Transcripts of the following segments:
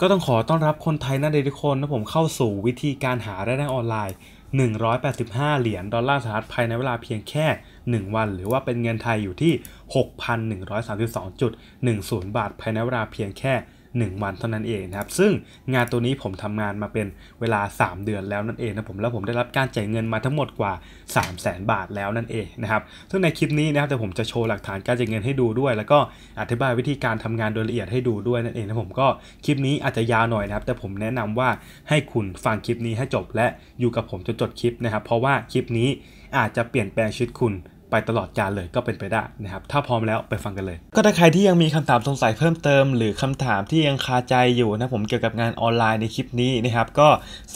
ก็ต้องขอต้อนรับคนไทยนะเดทุกคนนะผมเข้าสู่วิธีการหารายได้ออนไลน์ 185 เหรียญดอลลาร์สหรัฐภายในเวลาเพียงแค่ 1 วัน หรือว่าเป็นเงินไทยอยู่ที่ 6,132.10 บาท ภายในเวลาเพียงแค่1วันเท่านั้นเองนะครับ ซึ่งงานตัวนี้ผมทำงานมาเป็นเวลา 3 เดือนแล้วนั่นเองนะผม แล้วผมได้รับการจ่ายเงินมาทั้งหมดกว่า3 0 0แสนบาทแล้วนั่นเองนะครับ ซึ่งในคลิปนี้นะครับแต่ผมจะโชว์หลักฐานการจ่ายเงินให้ดูด้วย แล้วก็อธิบายวิธีการทำงานโดยละเอียดให้ดูด้วย นั่นเองนะผมก็คลิปนี้อาจจะยาวหน่อยนะครับ แต่ผมแนะนำว่าให้คุณฟังคลิปนี้ให้จบและอยู่กับผมจนจบคลิปนะครับ เพราะว่าคลิปนี้อาจจะเปลี่ยนแปลงชีวิตคุณไปตลอดการเลยก็เป็นไปได้นะครับ ถ้าพร้อมแล้วไปฟังกันเลย ก็ถ้าใครที่ยังมีคำถามสงสัยเพิ่มเติม หรือคำถามที่ยังคาใจอยู่นะผมเกี่ยวกับงานออนไลน์ในคลิปนี้นะครับ ก็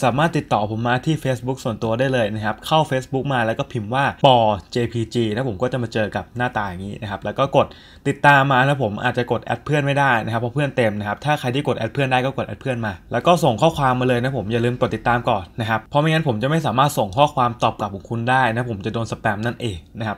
สามารถติดต่อผมมาที่ Facebook ส่วนตัวได้เลยนะครับ เข้า Facebook มาแล้วก็พิมพ์ว่าปอ JPG นะผมก็จะมาเจอกับหน้าตาอย่างนี้นะครับ แล้วก็กดติดตามมานะผมอาจจะกดแอดเพื่อนไม่ได้นะครับเพราะเพื่อนเต็มนะครับถ้าใครที่กดแอดเพื่อนได้ก็กดแอดเพื่อนมา แล้วก็ส่งข้อความมาเลยนะผมอย่าลืมกดติดตามก่อนนะครับเพราะไม่งั้นผมจะไม่สามารถส่งข้อความตอบกลับของคุณได้นะผมจะโดนสแปมนั่นเองนะครับ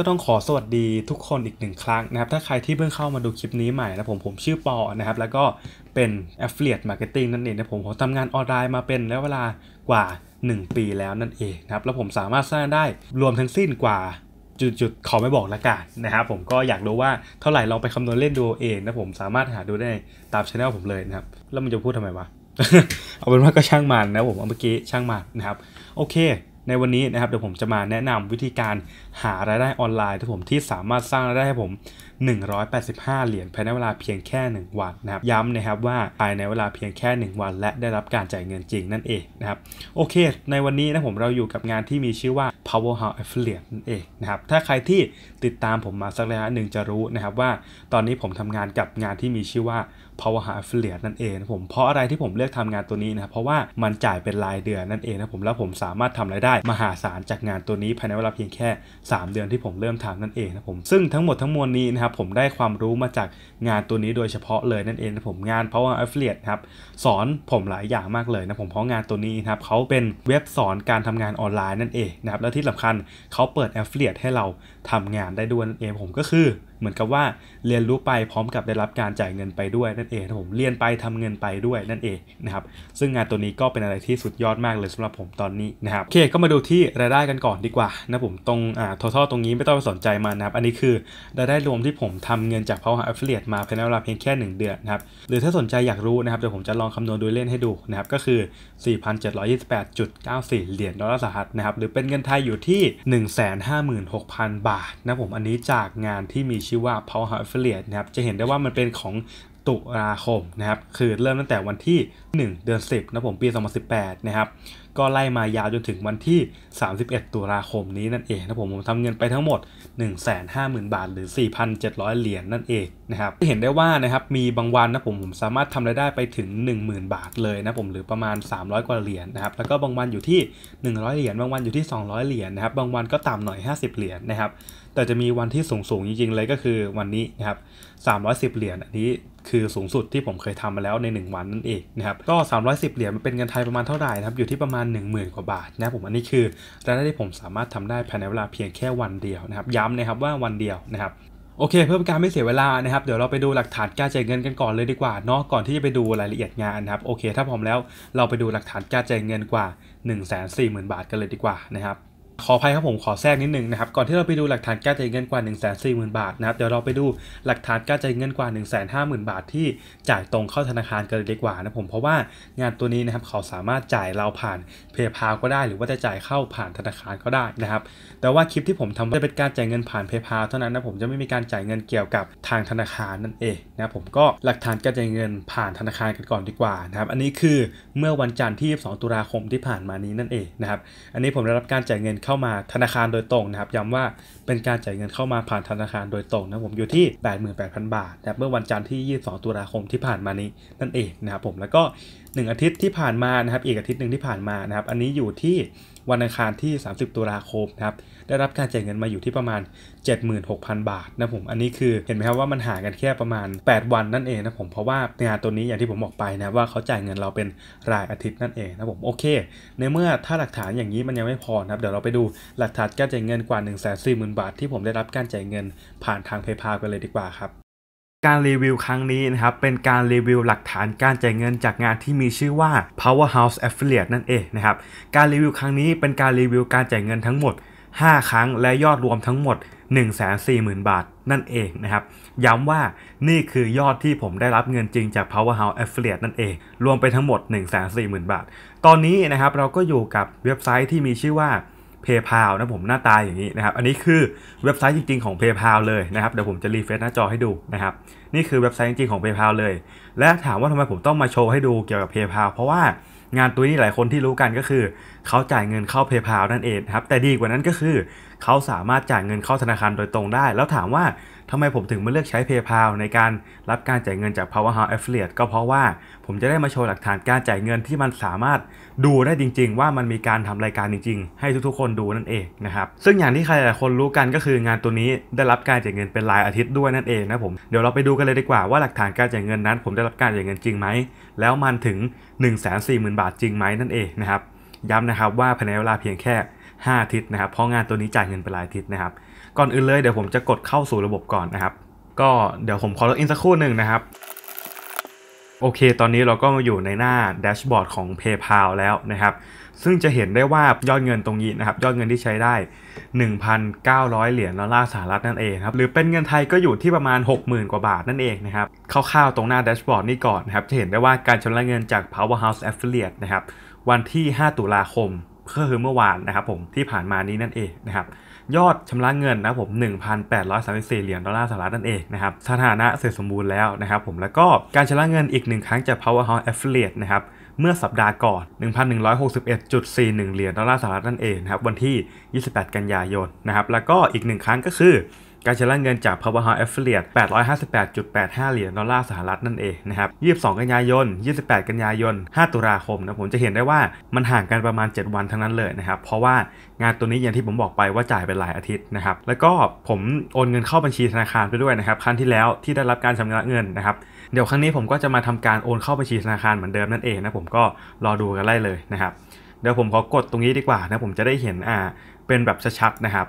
ก็ต้องขอสวัสดีทุกคนอีกหนึ่งครั้งนะครับ ถ้าใครที่เพิ่งเข้ามาดูคลิปนี้ใหม่นะผมผมชื่อปอนะครับ แล้วก็เป็น Affiliate Marketing นั่นเองนะ ผมผมทำงานออนไลน์มาเป็นระยะเวลากว่า 1 ปีแล้วนั่นเองนะครับ แล้วผมสามารถสร้างได้รวมทั้งสิ้นกว่าจุดๆ ขอไม่บอกละกันนะครับ ผมก็อยากรู้ว่าเท่าไหร่ลองไปคำนวณเล่นดูเองนะผมสามารถหาดูได้ตามช anel ผมเลยนะครับแล้วมันจะพูดทำไมวะเอาเป็นว่าก็ช่างมันนะผมเมื่อกี้ช่างมันนะครับโอเคในวันนี้นะครับเดี๋ยวผมจะมาแนะนำวิธีการหารายได้ออนไลน์ที่ผมที่สามารถสร้างรายได้ให้ผม 185 เหรียญภายในเวลาเพียงแค่ 1 วันนะครับ ย้ำนะครับว่าภายในเวลาเพียงแค่ 1 วัน และได้รับการจ่ายเงินจริงนั่นเองนะครับ โอเคในวันนี้นะผมเราอยู่กับงานที่มีชื่อว่า Power House Affiliate นั่นเองนะครับ ถ้าใครที่ติดตามผมมาสักระยะหนึ่งจะรู้นะครับว่าตอนนี้ผมทำงานกับงานที่มีชื่อว่า Power Hub Affiliate นั่นเองผมเพราะอะไรที่ผมเลือกทำงานตัวนี้นะเพราะว่ามันจ่ายเป็นรายเดือนนั่นเองนะผมแล้วผมสามารถทำรายได้มหาศาลจากงานตัวนี้ภายในเวลาเพียงแค่ 3 เดือนที่ผมเริ่มทำนั่นเองนะผมซึ่งทั้งหมดทั้งมวลนี้นะครับผมได้ความรู้มาจากงานตัวนี้โดยเฉพาะเลยนั่นเองนะผมงาน Power Affiliate ครับสอนผมหลายอย่างมากเลยนะผมเพราะงานตัวนี้นะครับเขาเป็นเว็บสอนการทำงานออนไลน์นั่นเองนะครับและที่สำคัญเขาเปิด Affiliate ให้เราทำงานได้ด้วยนั่นเองผมก็คือเหมือนกับว่าเรียนรู้ไปพร้อมกับได้รับการจ่ายเงินไปด้วยนั่นเองนะผมเรียนไปทำเงินไปด้วยนั่นเองนะครับซึ่งงานตัวนี้ก็เป็นอะไรที่สุดยอดมากเลยสำหรับผมตอนนี้นะครับโอเคก็มาดูที่รายได้กันก่อนดีกว่านะผมตรงอ่าทั้อตรงนี้ไม่ต้องไปสนใจมานะครับอันนี้คือรายได้รวมที่ผมทำเงินจากา o า e r a f ฟเฟลียตมาภายในเวลาเพียงแค่ 1 เดือนนะครับหรือถ้าสนใจอยากรู้นะครับเดี๋ยวผมจะลองคำนวณดยเล่นให้ดูนะครับก็คือ 4,728.94เหรียญดอลลาร์สหรัฐนะครับหรือเป็นเงินไทยอยู่ที่156,000บาทนะผมอันนี้จากงานที่มีชื่อว่า Power Affiliate นะครับจะเห็นได้ว่ามันเป็นของตุลาคมนะครับคือเริ่มตั้งแต่วันที่ 1 เดือน10นะผมปี 2018นะครับก็ไล่มายาวจนถึงวันที่ 31ตุลาคมนี้นั่นเองนะผมผมทำเงินไปทั้งหมด 150,000 บาทหรือ 4,700เหรียญนนั่นเองนะครับเห็นได้ว่านะครับมีบางวันนะผมผมสามารถทำรายได้ไปถึง 10,000 บาทเลยนะผมหรือประมาณ 300 กว่าเหรียญนนะครับแล้วก็บางวันอยู่ที่ 100เหรียญบางวันอยู่ที่ 200เหรียญนนะครับบางวันก็ต่ำหน่อย 50เหรียญนนะครับแต่จะมีวันที่สูงสูงจริงๆเลยก็คือ วันนี้นะครับ310เหรียญอันนี้คือสูงสุดที่ผมเคยทำมาแล้วใน 1 วันนั่นเองนะครับก็ 310 เหรียญมันเป็นเงินไทยประมาณเท่าไหร่นะครับอยู่ที่ประมาณ 1 0,000 กว่าบาทนะผมอันนี้คือรายได้ที่ผมสามารถทำได้ภายในเวลาเพียงแค่วันเดียวนะครับย้ำนะครับว่าวันเดียวนะครับโอเค เพื่อการไม่เสียเวลานะครับเดี๋ยวเราไปดูหลักฐานการจ่ายเงินกันก่อนเลยดีกว่าเนาะก่อนที่จะไปดูรายละเอียดงานนะครับ โอเค ถ้าพร้อมแล้วเราไปดูหลักฐานการจ่ายเงินกว่า1 4 0 0 0 0 บาทกันเลยดีกว่านะครับขออภัยครับผมขอแทรกนิดนึงนะครับก่อนที่เราไปดูหลักฐานการจ่ายเงินกว่า1หมื่นบาทนะครับเดี๋ยวเราไปดูหลักฐานการจ่ายเงินกว่า1หมื่นบาท ที่จ่ายตรงเข้าธนาคารกันเลยดีกว่านะผมเพราะว่างานตัวนี้นะครับเขาสามารถจ่ายเราผ่านเพย์พาก็ได้ หรือว่าจะจ่ายเข้าผ่านธนาคารก็ได้นะครับแต่ว่าคลิปที่ผมทำจะเป็นการจ่ายเงินผ่านเพย์พาเท่านั้นนะผมจะไม่มีการจ่ายเงินเกี่ยวกับทางธนาคารนั่นเองนะผมก็หลักฐานการจ่ายเงินผ่านธนาคารกันก่อนดีกว่านะครับอันนี้คือเมื่อวันจันทร์ที่22ตุลาคมที่ผ่านมานี้นั่นเองนะครับอันนี้ผมได้รับการจ่ายเงินเข้าเข้ามาธนาคารโดยตรงนะครับย้ำว่าเป็นการจ่ายเงินเข้ามาผ่านธนาคารโดยตรงนะผมอยู่ที่ 88,000 บาทเมื่อวันจันทร์ที่ 22 ตุลาคมที่ผ่านมานี้นั่นเองนะครับผมแล้วก็1อาทิตย์ที่ผ่านมานะครับอีกอาทิตย์หนึ่งที่ผ่านมานะครับอันนี้อยู่ที่วันอังคารที่ 30 ตุลาคม นะครับ ได้รับการจ่ายเงินมาอยู่ที่ประมาณ 76,000 บาทนะผม อันนี้คือเห็นไหมครับ ว่ามันห่างกันแค่ประมาณ 8 วันนั่นเองนะผม เพราะว่างานตัวนี้อย่างที่ผมบอกไปนะว่าเขาจ่ายเงินเราเป็นรายอาทิตย์นั่นเองนะผม โอเค ในเมื่อถ้าหลักฐานอย่างนี้มันยังไม่พอนะครับ เดี๋ยวเราไปดูหลักฐานการจ่ายเงินกว่า 1 4 0 0 0 0 บาทที่ผมได้รับการจ่ายเงินผ่านทางเพย์พาไปเลยดีกว่าครับการรีวิวครั้งนี้นะครับเป็นการรีวิวหลักฐานการจ่ายเงินจากงานที่มีชื่อว่า Powerhouse Affiliate นั่นเองนะครับการรีวิวครั้งนี้เป็นการรีวิวการจ่ายเงินทั้งหมด 5 ครั้ง และยอดรวมทั้งหมด140,000 บาท นั่นเองนะครับย้ำว่านี่คือยอดที่ผมได้รับเงินจริงจาก Powerhouse Affiliate นั่นเองรวมไปทั้งหมด 140,000 บาท ตอนนี้นะครับเราก็อยู่กับเว็บไซต์ที่มีชื่อว่า PayPal นะผมหน้าตาอย่างนี้นะครับอันนี้คือเว็บไซต์จริง ๆของ PayPal เลยนะครับเดี๋ยวผมจะรีเฟซหน้าจอให้ดูนะครับนี่คือเว็บไซต์จริงๆของ PayPal เลย และถามว่าทำไมผมต้องมาโชว์ให้ดูเกี่ยวกับ PayPal เพราะว่างานตัวนี้หลายคนที่รู้กันก็คือเขาจ่ายเงินเข้า PayPal นั่นเองครับแต่ดีกว่านั้นก็คือเขาสามารถจ่ายเงินเข้าธนาคารโดยตรงได้ แล้วถามว่าทำไมผมถึงมาเลือกใช้ PayPal ในการรับการจ่ายเงินจาก Powerhouse Affiliate ก็เพราะว่าผมจะได้มาโชว์หลักฐานการจ่ายเงินที่มันสามารถดูได้จริงๆ ว่ามันมีการทำรายการจริงๆ ให้ทุกๆคนดูนั่นเองนะครับ ซึ่งอย่างที่ใครหลายคนรู้กันก็คืองานตัวนี้ได้รับการจ่ายเงินเป็นรายอาทิตย์ด้วยนั่นเองนะผม เดี๋ยวเราไปดูกันเลยดีกว่าว่าหลักฐานการจ่ายเงินนั้น ผมได้รับการจ่ายเงินจริงไหมแล้วมันถึง 1 4 0 0 0 0 บาทจริงไหมนั่นเองนะครับย้ำนะครับว่าภายในเวลาเพียงแค่5 ทิศนะครับ เพราะงานตัวนี้จ่ายเงินไปหลายทิศนะครับ ก่อนอื่นเลยเดี๋ยวผมจะกดเข้าสู่ระบบก่อนนะครับ ก็เดี๋ยวผมขอล็อกอินสักครู่หนึ่งนะครับ โอเคตอนนี้เราก็มาอยู่ในหน้าแดชบอร์ดของ PayPal แล้วนะครับ ซึ่งจะเห็นได้ว่ายอดเงินตรงนี้นะครับ ยอดเงินที่ใช้ได้ 1,900 เหรียญดอลลาร์สหรัฐนั่นเองครับหรือเป็นเงินไทยก็อยู่ที่ประมาณ 60,000 กว่าบาทนั่นเองนะครับคร่าวๆตรงหน้าแดชบอร์ดนี่ก่อนนะครับจะเห็นได้ว่าการชำระเงินจาก Powerhouse Affiliate นะครับวันที่ 5 ตุลาคมก็คือเมื่อวานนะครับผมที่ผ่านมานี้นั่นเองนะครับยอดชำระเงินนะผม1,834เหรียญดอลลาร์สหรัฐนั่นเองนะครับสถานะเสร็จสมบูรณ์แล้วนะครับ ผมแล้วก็การชำระเงินอีกหนึ่งครั้งจาก Powerhouse Affiliate นะครับเมื่อสัปดาห์ก่อน 1,161.41เหรียญดอลลาร์สหรัฐนั่นเองนะครับวันที่ 28 กันยายนนะครับแล้วก็อีกหนึ่งครั้งก็คือการชำระเงินจาก Powerhouse Affiliate 858.85เหรียญดอลลาร์สหรัฐนั่นเองนะครับ22 กันยายน 28 กันยายน 5 ตุลาคมนะผมจะเห็นได้ว่ามันห่างกันประมาณ 7 วันทั้งนั้นเลยนะครับ เพราะว่างานตัวนี้อย่างที่ผมบอกไปว่าจ่ายเป็นหลายอาทิตย์นะครับ แล้วก็ผมโอนเงินเข้าบัญชีธนาคารไปด้วยนะครับครั้งที่แล้วที่ได้รับการชำระเงินนะครับเดี๋ยวครั้งนี้ผมก็จะมาทำการโอนเข้าบัญชีธนาคารเหมือนเดิมนั่นเองนะผมก็รอดูกันได้เลยนะครับเดี๋ยวผมขอกดตรงนี้ดีกว่านะผมจะได้เห็นอ่าเป็นแบบชัดๆนะครับ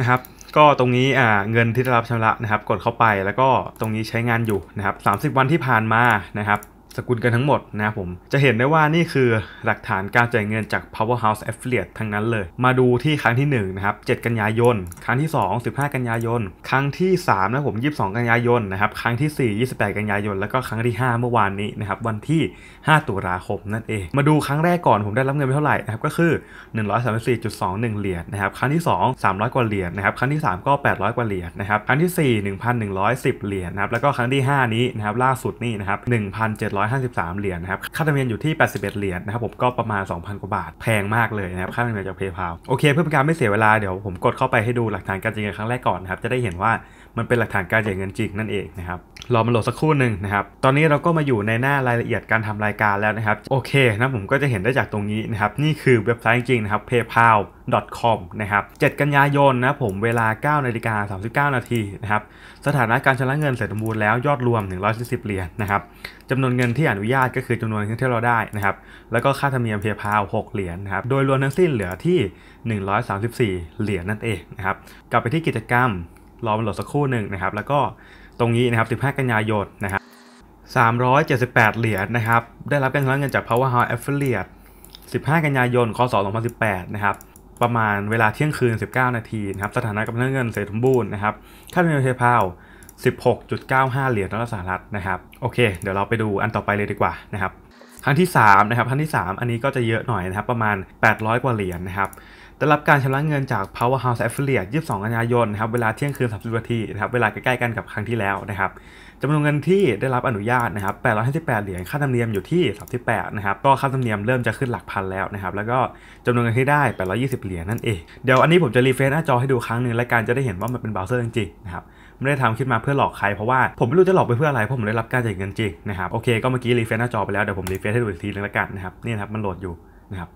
นะครับก็ตรงนี้อ่าเงินที่ได้รับชำระนะครับ กดเข้าไปแล้วก็ตรงนี้ใช้งานอยู่นะครับ 30 วันที่ผ่านมานะครับสกุลกันทั้งหมดนะผมจะเห็นได้ว่านี่คือหลักฐานการจ่ายเงินจาก Powerhouse Affiliate ทั้งนั้นเลย มาดูที่ครั้งที่1นะครับ 7 กันยายน ครั้งที่2 15 กันยายน ครั้งที่3นะผม 22 กันยายนนะครับครั้งที่4 28 กันยายน แล้วก็ครั้งที่ 5 เมื่อวานนี้นะครับวันที่ 5 ตุลาคม นั่นเองมาดูครั้งแรกก่อนผมได้รับเงินไปเท่าไหร่นะครับก็คือ 134.21 เหรียญนะครับครั้งที่ 2 300 กว่าเหรียญนะครับครั้งที่3ก็ 800 กว่าเหรียญนะครับครั้งที่4 1,110เหรียญนะครับแล้วก็ครั้งที่ 5 นี้นะครับล่าสุดนี่นะครับ1,700 2 5 3เหรียญนนะครับ ค่าธรรมเนียมอยู่ที่ 81 เหรียญนนะครับ ผมก็ประมาณ 2,000 กว่าบาท แพงมากเลยนะครับ ค่าธรรมเนียมจาก PayPal โอเค เพื่อเป็นการไม่เสียเวลา เดี๋ยวผมกดเข้าไปให้ดูหลักฐานการจ่ายเงินครั้งแรกก่อนนะครับ จะได้เห็นว่ามันเป็นหลักฐานการจ่ายเงินจริงนั่นเองนะครับ รอมาโหลดสักครู่หนึ่งนะครับ ตอนนี้เราก็มาอยู่ในหน้ารายละเอียดการทำรายการแล้วนะครับ โอเคนะผมก็จะเห็นได้จากตรงนี้นะครับ นี่คือเว็บไซต์จริงนะครับ paypal com นะครับ 7 กันยายนนะผมเวลา 9 นาฬิกา39 นาทีนะครับ สถานะการชำระเงินเสร็จสมบูรณ์แล้วยอดรวม140เหรียญนนะครับจำนวนเงินที่อนุญาตก็คือจำนวนเงินที่เราได้นะครับ แล้วก็ค่าธรรมเนียม PayPal 6 เหรียญนนะครับ โดยรวมทั้งสิ้นเหลือที่ 134 เหรียญนั่นเองนะครับ กลับไปที่กิจกรรมรอมันโหลดสักครู่หนึ่งนะครับ แล้วก็ตรงนี้นะครับ 15 กันยายนนะครับ 378 เหรียญนะครับ ได้รับการชำระเงินจาก Powerhouse Affiliate 15 กันยายน คศ 2018 นะครับ ประมาณเวลาเที่ยงคืน 19 นาทีนะครับ สถานะกำลังเงิน เสร็จสมบูรณ์นะครับ ค่าเงินเทพาว16.95 เหรียญดอลลาร์สหรัฐนะครับ โอเค เดี๋ยวเราไปดูอันต่อไปเลยดีกว่านะครับ ครั้งที่3นะครับ ครั้งที่ 3 อันนี้ก็จะเยอะหน่อยนะครับประมาณ 800 กว่าเหรียญนะครับได้รับการชำระเงินจาก Powerhouse Affiliate 22กันยายนนะครับเวลาเที่ยงคืน 30นาทีนะครับเวลาใกล้ๆกันกับครั้งที่แล้วนะครับจำนวนเงินที่ได้รับอนุญาตนะครับ858เหรียญค่าธรรมเนียมอยู่ที่ 38นะครับก็ค่าธรรมเนียมเริ่มจะขึ้นหลักพันแล้วนะครับแล้วก็จำนวนเงินที่ได้ 820 เหรียญนั่นเอง เดี๋ยวอันนี้ผมจะรีเฟรชหน้าจอให้ดูครั้งหนึ่งและการจะได้เห็นว่ามันเป็นบราวเซอร์จริงๆนะครับไม่ได้ทำขึ้นมาเพื่อหลอกใครเพราะว่าผมไม่รู้จะหลอกไปเพื่ออะไรเพราะผมได้รับการจ่ายเงินจริงนะครับโอเค ก็เมื่อกี้รีเฟรชหน้าจอไปแล้วเดี๋ยวผมรีเฟรชให้ดูอีกทีนึงลวกันนะครับนี่นะครับมันโหลดอยู่นะครับ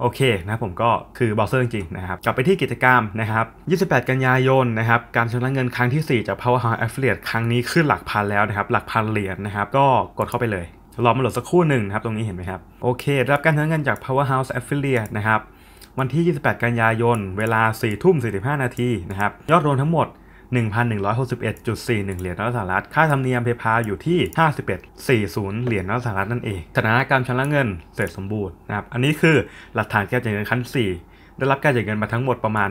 โอเคนะผมก็คือบราวเซอร์จริงนะครับ กลับไปที่กิจกรรม นะครับ 28 กันยายน นะครับ การชำระเงินครั้งที่ 4 จาก Powerhouse Affiliate ครั้งนี้ขึ้นหลักพันแล้วนะครับหลักพันเหรียญนนะครับ ก็กดเข้าไปเลยรอมาโหลดสักครู่หนึ่งนะครับ ตรงนี้เห็นไหมครับ โอเค รับการชำระเงินจาก Powerhouse Affiliate นะครับวันที่ 28 กันยายน เวลา4ทุ่ม45 นาทีนะครับ ยอดรวมทั้งหมด1,161.41 เหรียญดอลลาร์สหรัฐค่าธรรมเนียมเพย์พาอยู่ที่ 51.40 เหรียญดอลลาร์สหรัฐนั่นเอง สถานการณ์ชำระเงินเสร็จสมบูรณ์นะครับ อันนี้คือหลักฐานการจ่ายเงินขั้น 4ได้รับการจ่ายเงินมาทั้งหมดประมาณ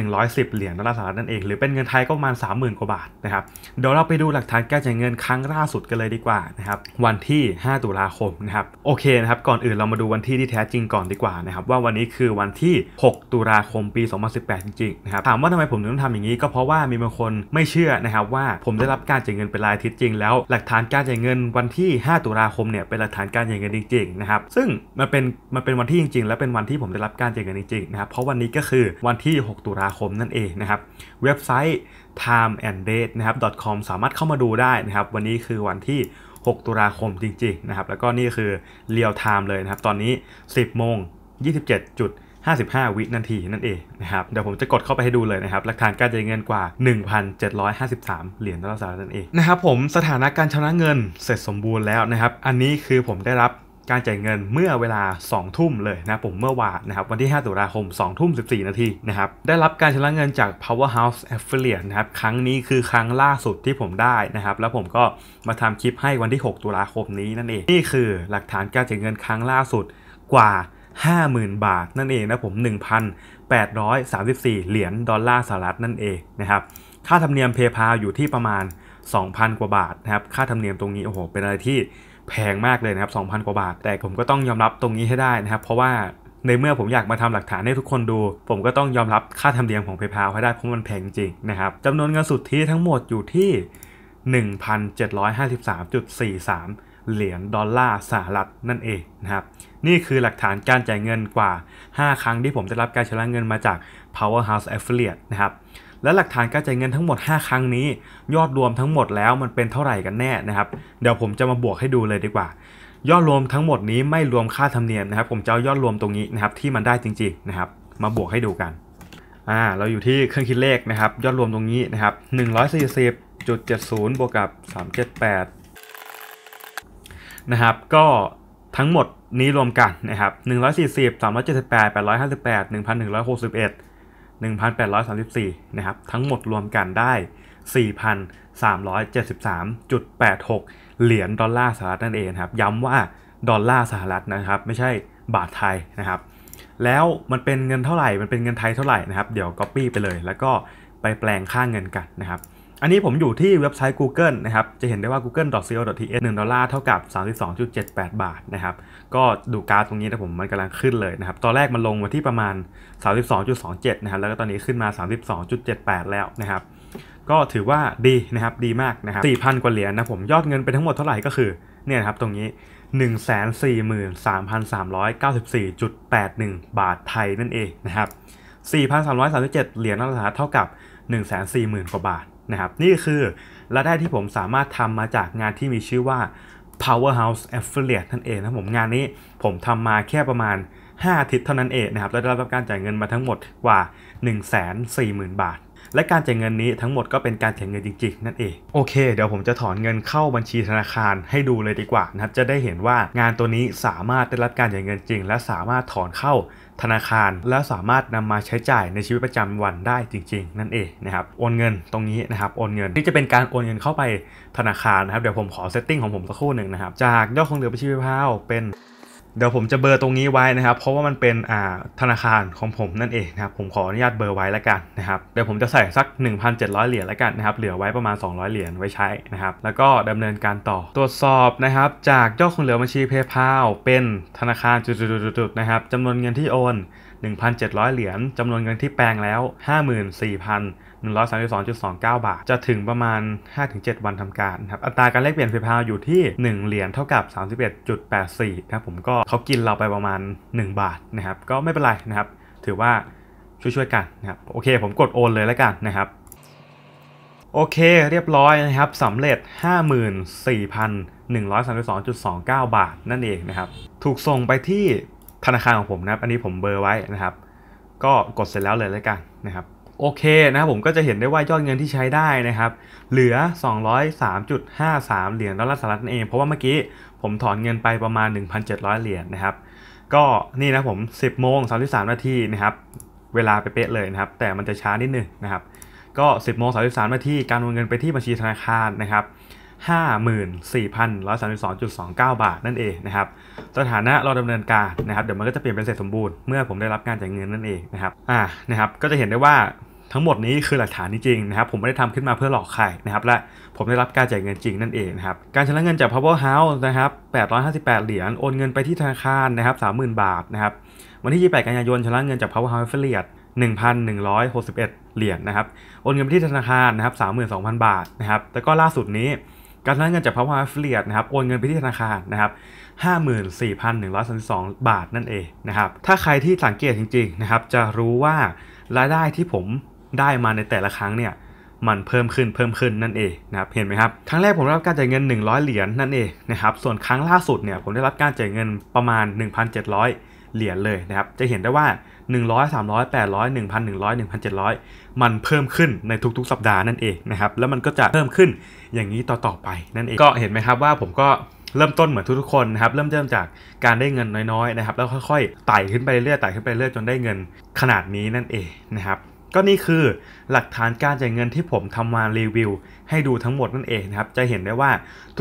1,110เหรียญดอลลาร์สหรัฐนั่นเองหรือเป็นเงินไทยก็ประมาณ30,000กว่าบาทนะครับเดี๋ยวเราไปดูหลักฐานการจ่ายเงินครั้งล่าสุดกันเลยดีกว่านะครับวันที่ 5 ตุลาคมนะครับโอเคนะครับก่อนอื่นเรามาดูวันที่ที่แท้จริงก่อนดีกว่านะครับว่าวันนี้คือวันที่ 6 ตุลาคมปี2018จริงๆนะครับถามว่าทำไมผมถึงต้องทำอย่างนี้ก็เพราะว่ามีบางคนไม่เชื่อนะครับว่าผมได้รับการจ่ายเงินเป็นรายทิศจริงแล้วหลักฐานการจ่ายเงิน วันที่ 5 ตุลาคมเนี่ยเป็นหลักฐานการจ่ายเงินจริงๆนะครับซึ่งมันเป็นมันเป็นวันที่จริง ๆ และเป็นวันที่ผมได้รับการจ่ายเงินจริงๆนะครับเพราะวันนี้ก็คือวันที่ 6 ตุลาคมนั่นเองนะครับ เว็บไซต์ time and date นะครับ .com สามารถเข้ามาดูได้นะครับ วันนี้คือวันที่ 6 ตุลาคมจริง ๆ นะครับ แล้วก็นี่คือเรียลไทม์เลยนะครับ ตอนนี้ 10 โมง 27จุด55 วินาทีนั่นเองนะครับ เดี๋ยวผมจะกดเข้าไปให้ดูเลยนะครับ หลักฐานการจ่ายเงินกว่า 1,753 เหรียญดอลลาร์สหรัฐนั่นเองนะครับผม สถานะการชำระเงินเสร็จสมบูรณ์แล้วนะครับ อันนี้คือผมได้รับการจ่ายเงินเมื่อเวลา 2 ทุ่มเลยนะ ผมเมื่อวานนะครับวันที่ 5 ตุลาคม 2 ทุ่ม 14 นาทีนะครับได้รับการชำระเงินจาก Powerhouse Affiliate นะครับครั้งนี้คือครั้งล่าสุดที่ผมได้นะครับ แล้วผมก็มาทำคลิปให้วันที่ 6 ตุลาคมนี้นั่นเอง นี่คือหลักฐานการจ่ายเงินครั้งล่าสุดกว่า 50,000 บาทนั่นเองนะผม 1,834 เหรียญดอลลาร์สหรัฐนั่นเองนะครับค่าธรรมเนียมเพย์พาอยู่ที่ประมาณ2,000กว่าบาทนะครับค่าธรรมเนียมตรงนี้โอ้โหเป็นอะไรที่แพงมากเลยนะครับ 2,000 กว่าบาท แต่ผมก็ต้องยอมรับตรงนี้ให้ได้นะครับ เพราะว่าในเมื่อผมอยากมาทำหลักฐานให้ทุกคนดู ผมก็ต้องยอมรับค่าธรรมเนียมของ PayPal ให้ได้เพราะมันแพงจริงนะครับ จำนวนเงินสุทธิทั้งหมดอยู่ที่ 1,753.43 เหรียญดอลลาร์สหรัฐนั่นเองนะครับ นี่คือหลักฐานการจ่ายเงินกว่า 5 ครั้งที่ผมได้รับการชำระเงินมาจาก Powerhouse Affiliate นะครับและหลักฐานการจ่ายเงินทั้งหมด 5 ครั้งนี้ ยอดรวมทั้งหมดแล้วมันเป็นเท่าไหร่กันแน่นะครับ เดี๋ยวผมจะมาบวกให้ดูเลยดีกว่า ยอดรวมทั้งหมดนี้ไม่รวมค่าธรรมเนียมนะครับ ผมจะเอายอดรวมตรงนี้นะครับที่มันได้จริงๆนะครับมาบวกให้ดูกัน อ่าเราอยู่ที่เครื่องคิดเลขนะครับยอดรวมตรงนี้นะครับ140.70 บวกกับ 378 นะครับก็ทั้งหมดนี้รวมกันนะครับ140 378 858 1161 1,834นะครับทั้งหมดรวมกันได้ 4,373.86 เหรียญดอลลาร์สหรัฐนั่นเองครับย้ำว่าดอลลาร์สหรัฐนะครับ ไม่ใช่บาทไทยนะครับ แล้วมันเป็นเงินเท่าไหร่ มันเป็นเงินไทยเท่าไหร่นะครับเดี๋ยวก๊อปปี้ไปเลย แล้วก็ไปแปลงค่าเงินกันนะครับอันนี้ผมอยู่ที่เว็บไซต์ Google นะครับ จะเห็นได้ว่า google.co.th 1ดอลลาร์เท่ากับ 32.78 บาทนะครับ ก็ดูกราฟตรงนี้นะผมมันกำลังขึ้นเลยนะครับ ตอนแรกมันลงมาที่ประมาณ 32.27 นะครับ แล้วก็ตอนนี้ขึ้นมา 32.78 แล้วนะครับ ก็ถือว่าดีนะครับดีมากนะครับ 4,000กว่าเหรียญนนะผมยอดเงินไปทั้งหมดเท่าไหร่ก็คือเนี่ยครับตรงนี้143,394.81 บาทไทยนั่นเองนะครับ4,337เหรียญัอนแาละเท่ากับ140,000กว่าบาทนะครับนี่คือรายได้ที่ผมสามารถทำมาจากงานที่มีชื่อว่า powerhouse affiliate นั่นเองนะผมงานนี้ผมทำมาแค่ประมาณ 5 อาทิตย์เท่านั้นเองนะครับแล้วได้รับการจ่ายเงินมาทั้งหมดกว่า 140,000 บาทและการจ่ายเงินนี้ทั้งหมดก็เป็นการจ่ายเงินจริงๆ นั่นเองโอเคเดี๋ยวผมจะถอนเงินเข้าบัญชีธนาคารให้ดูเลยดีกว่านะครับจะได้เห็นว่างานตัวนี้สามารถได้รับการจ่ายเงินจริง และสามารถถอนเข้าธนาคาร และสามารถนำมาใช้จ่ายในชีวิตประจำวันได้จริง ๆ นั่นเองนะครับโอนเงินตรงนี้นะครับโอนเงินนี่จะเป็นการโอนเงินเข้าไปธนาคารนะครับ เดี๋ยวผมขอเซตติ้งของผมสักครู่หนึ่งนะครับจากยอดคงเหลือบัญชีพาวเป็นเดี๋ยวผมจะเบอร์ตรงนี้ไว้นะครับ เพราะว่ามันเป็นอ่าธนาคารของผมนั่นเองนะครับ ผมขออนุญาตเบอร์ไว้แล้วกันนะครับ เดี๋ยวผมจะใส่สัก 1,700 เหรียญแล้วกันนะครับ เหลือไว้ประมาณ200เหรียญไว้ใช้นะครับ แล้วก็ดำเนินการต่อตรวจสอบนะครับจากยอดคงเหลือบัญชีเพย์พาวเป็นธนาคารจุดๆๆนะครับจำนวนเงินที่โอน 1,700 เหรียญจำนวนเงินที่แปลงแล้ว54,000 132.29 บาท จะถึงประมาณ 5-7 วันทำการนะครับ อัตราการแลกเปลี่ยนเพ์พาวอยู่ที่ 1 เหรียญ เท่ากับ 31.84นะครับ ผมก็เขากินเราไปประมาณ 1 บาทนะครับ ก็ไม่เป็นไรนะครับ ถือว่าช่วยๆกันนะครับ โอเคผมกดโอนเลยแล้วกันนะครับ โอเค เรียบร้อยนะครับสำเร็จ 54,132.29 บาท นั่นเองนะครับ ถูกส่งไปที่ธนาคารของผมนะครับ อันนี้ผมเบอร์ไว้นะครับ ก็กดเสร็จแล้วเลยแล้วกันนะครับโอเคนะครับผมก็จะเห็นได้ว่ายอดเงินที่ใช้ได้นะครับ เหลือ 203.53 เหรียญดอลลาร์สหรัฐนนั่เอง เพราะว่าเมื่อกี้ผมถอนเงินไปประมาณ 1,700 เหรียญนนะครับ ก็นี่นะผม 10โมง33นาทีนะครับเวลาไปเป๊ะเลยนะครับ แต่มันจะช้านิดนึงนะครับ ก็ 10โมง33นาทีการโอนเงินไปที่บัญชีธนาคารนะครับ54,132.29 บาทนั่นเองนะครับสถานะเราดำเนินการนะครับเดี๋ยวมันก็จะเปลี่ยนเป็นเสร็จสมบูรณ์ เมื่อผมได้รับการจ่ายเงินนั่นเองนะครับอ่านะครับก็จะเห็นได้ว่าทั้งหมดนี้คือหลักฐานจริงนะครับผมไม่ได้ทำขึ้นมาเพื่อหลอกใครนะครับและผมได้รับการจ่ายเงินจริงนั่นเองนะครับการชำระเงินจาก Power House นะครับ858 เหรียญโอนเงินไปที่ธนาคารนะครับ30,000 บาทนะครับวันที่28กันยายนชำระเงินจาก Power House Affiliate 1,161เหรียญนะครับโอนเงินไปที่ธนาคารนะครับ32,000 บาทนะครับแต่ก็ล่าสุดนี้การนั้เงินจากพาวเวอร์ฟัฟเลียนะครับโอนเงินไปที่ธนาคารนะครับ54,132บาทนั่นเองนะครับ ถ้าใครที่สังเกตจริงๆนะครับจะรู้ว่ารายได้ที่ผมได้มาในแต่ละครั้งเนี่ยมันเพิ่มขึ้นเพิ่มขึ้นนั่นเองนะครับเห็นไหมครับ ครั้งแรกผมรับการจ่ายเงิน 100 เหรียญนั่นเองนะครับ ส่วนครั้งล่าสุดเนี่ยผมได้รับการจ่ายเงินประมาณ 1,700 เหรียญเลยนะครับจะเห็นได้ว่า100 300 800 1,100 1,700 มันเพิ่มขึ้นในทุกๆสัปดาห์นั่นเองนะครับแล้วมันก็จะเพิ่มขึ้นอย่างนี้ต่อๆไปนั่นเองก็เห็นไหมครับว่าผมก็เริ่มต้น เหมือนทุกๆคนนะครับเริ่มเริ่มจากการได้เงินน้อยๆนะครับแล้วค่อยๆไต่ขึ้นไปเรื่อยๆไต่ขึ้นไปเรื่อยจนได้เงินขนาดนี้นั่นเองนะครับก็นี่คือหลักฐานการจ่ายเงินที่ผมทำมารีวิว ให้ดูทั้งหมดนั่นเองนะครับ จะเห็นได้ว่า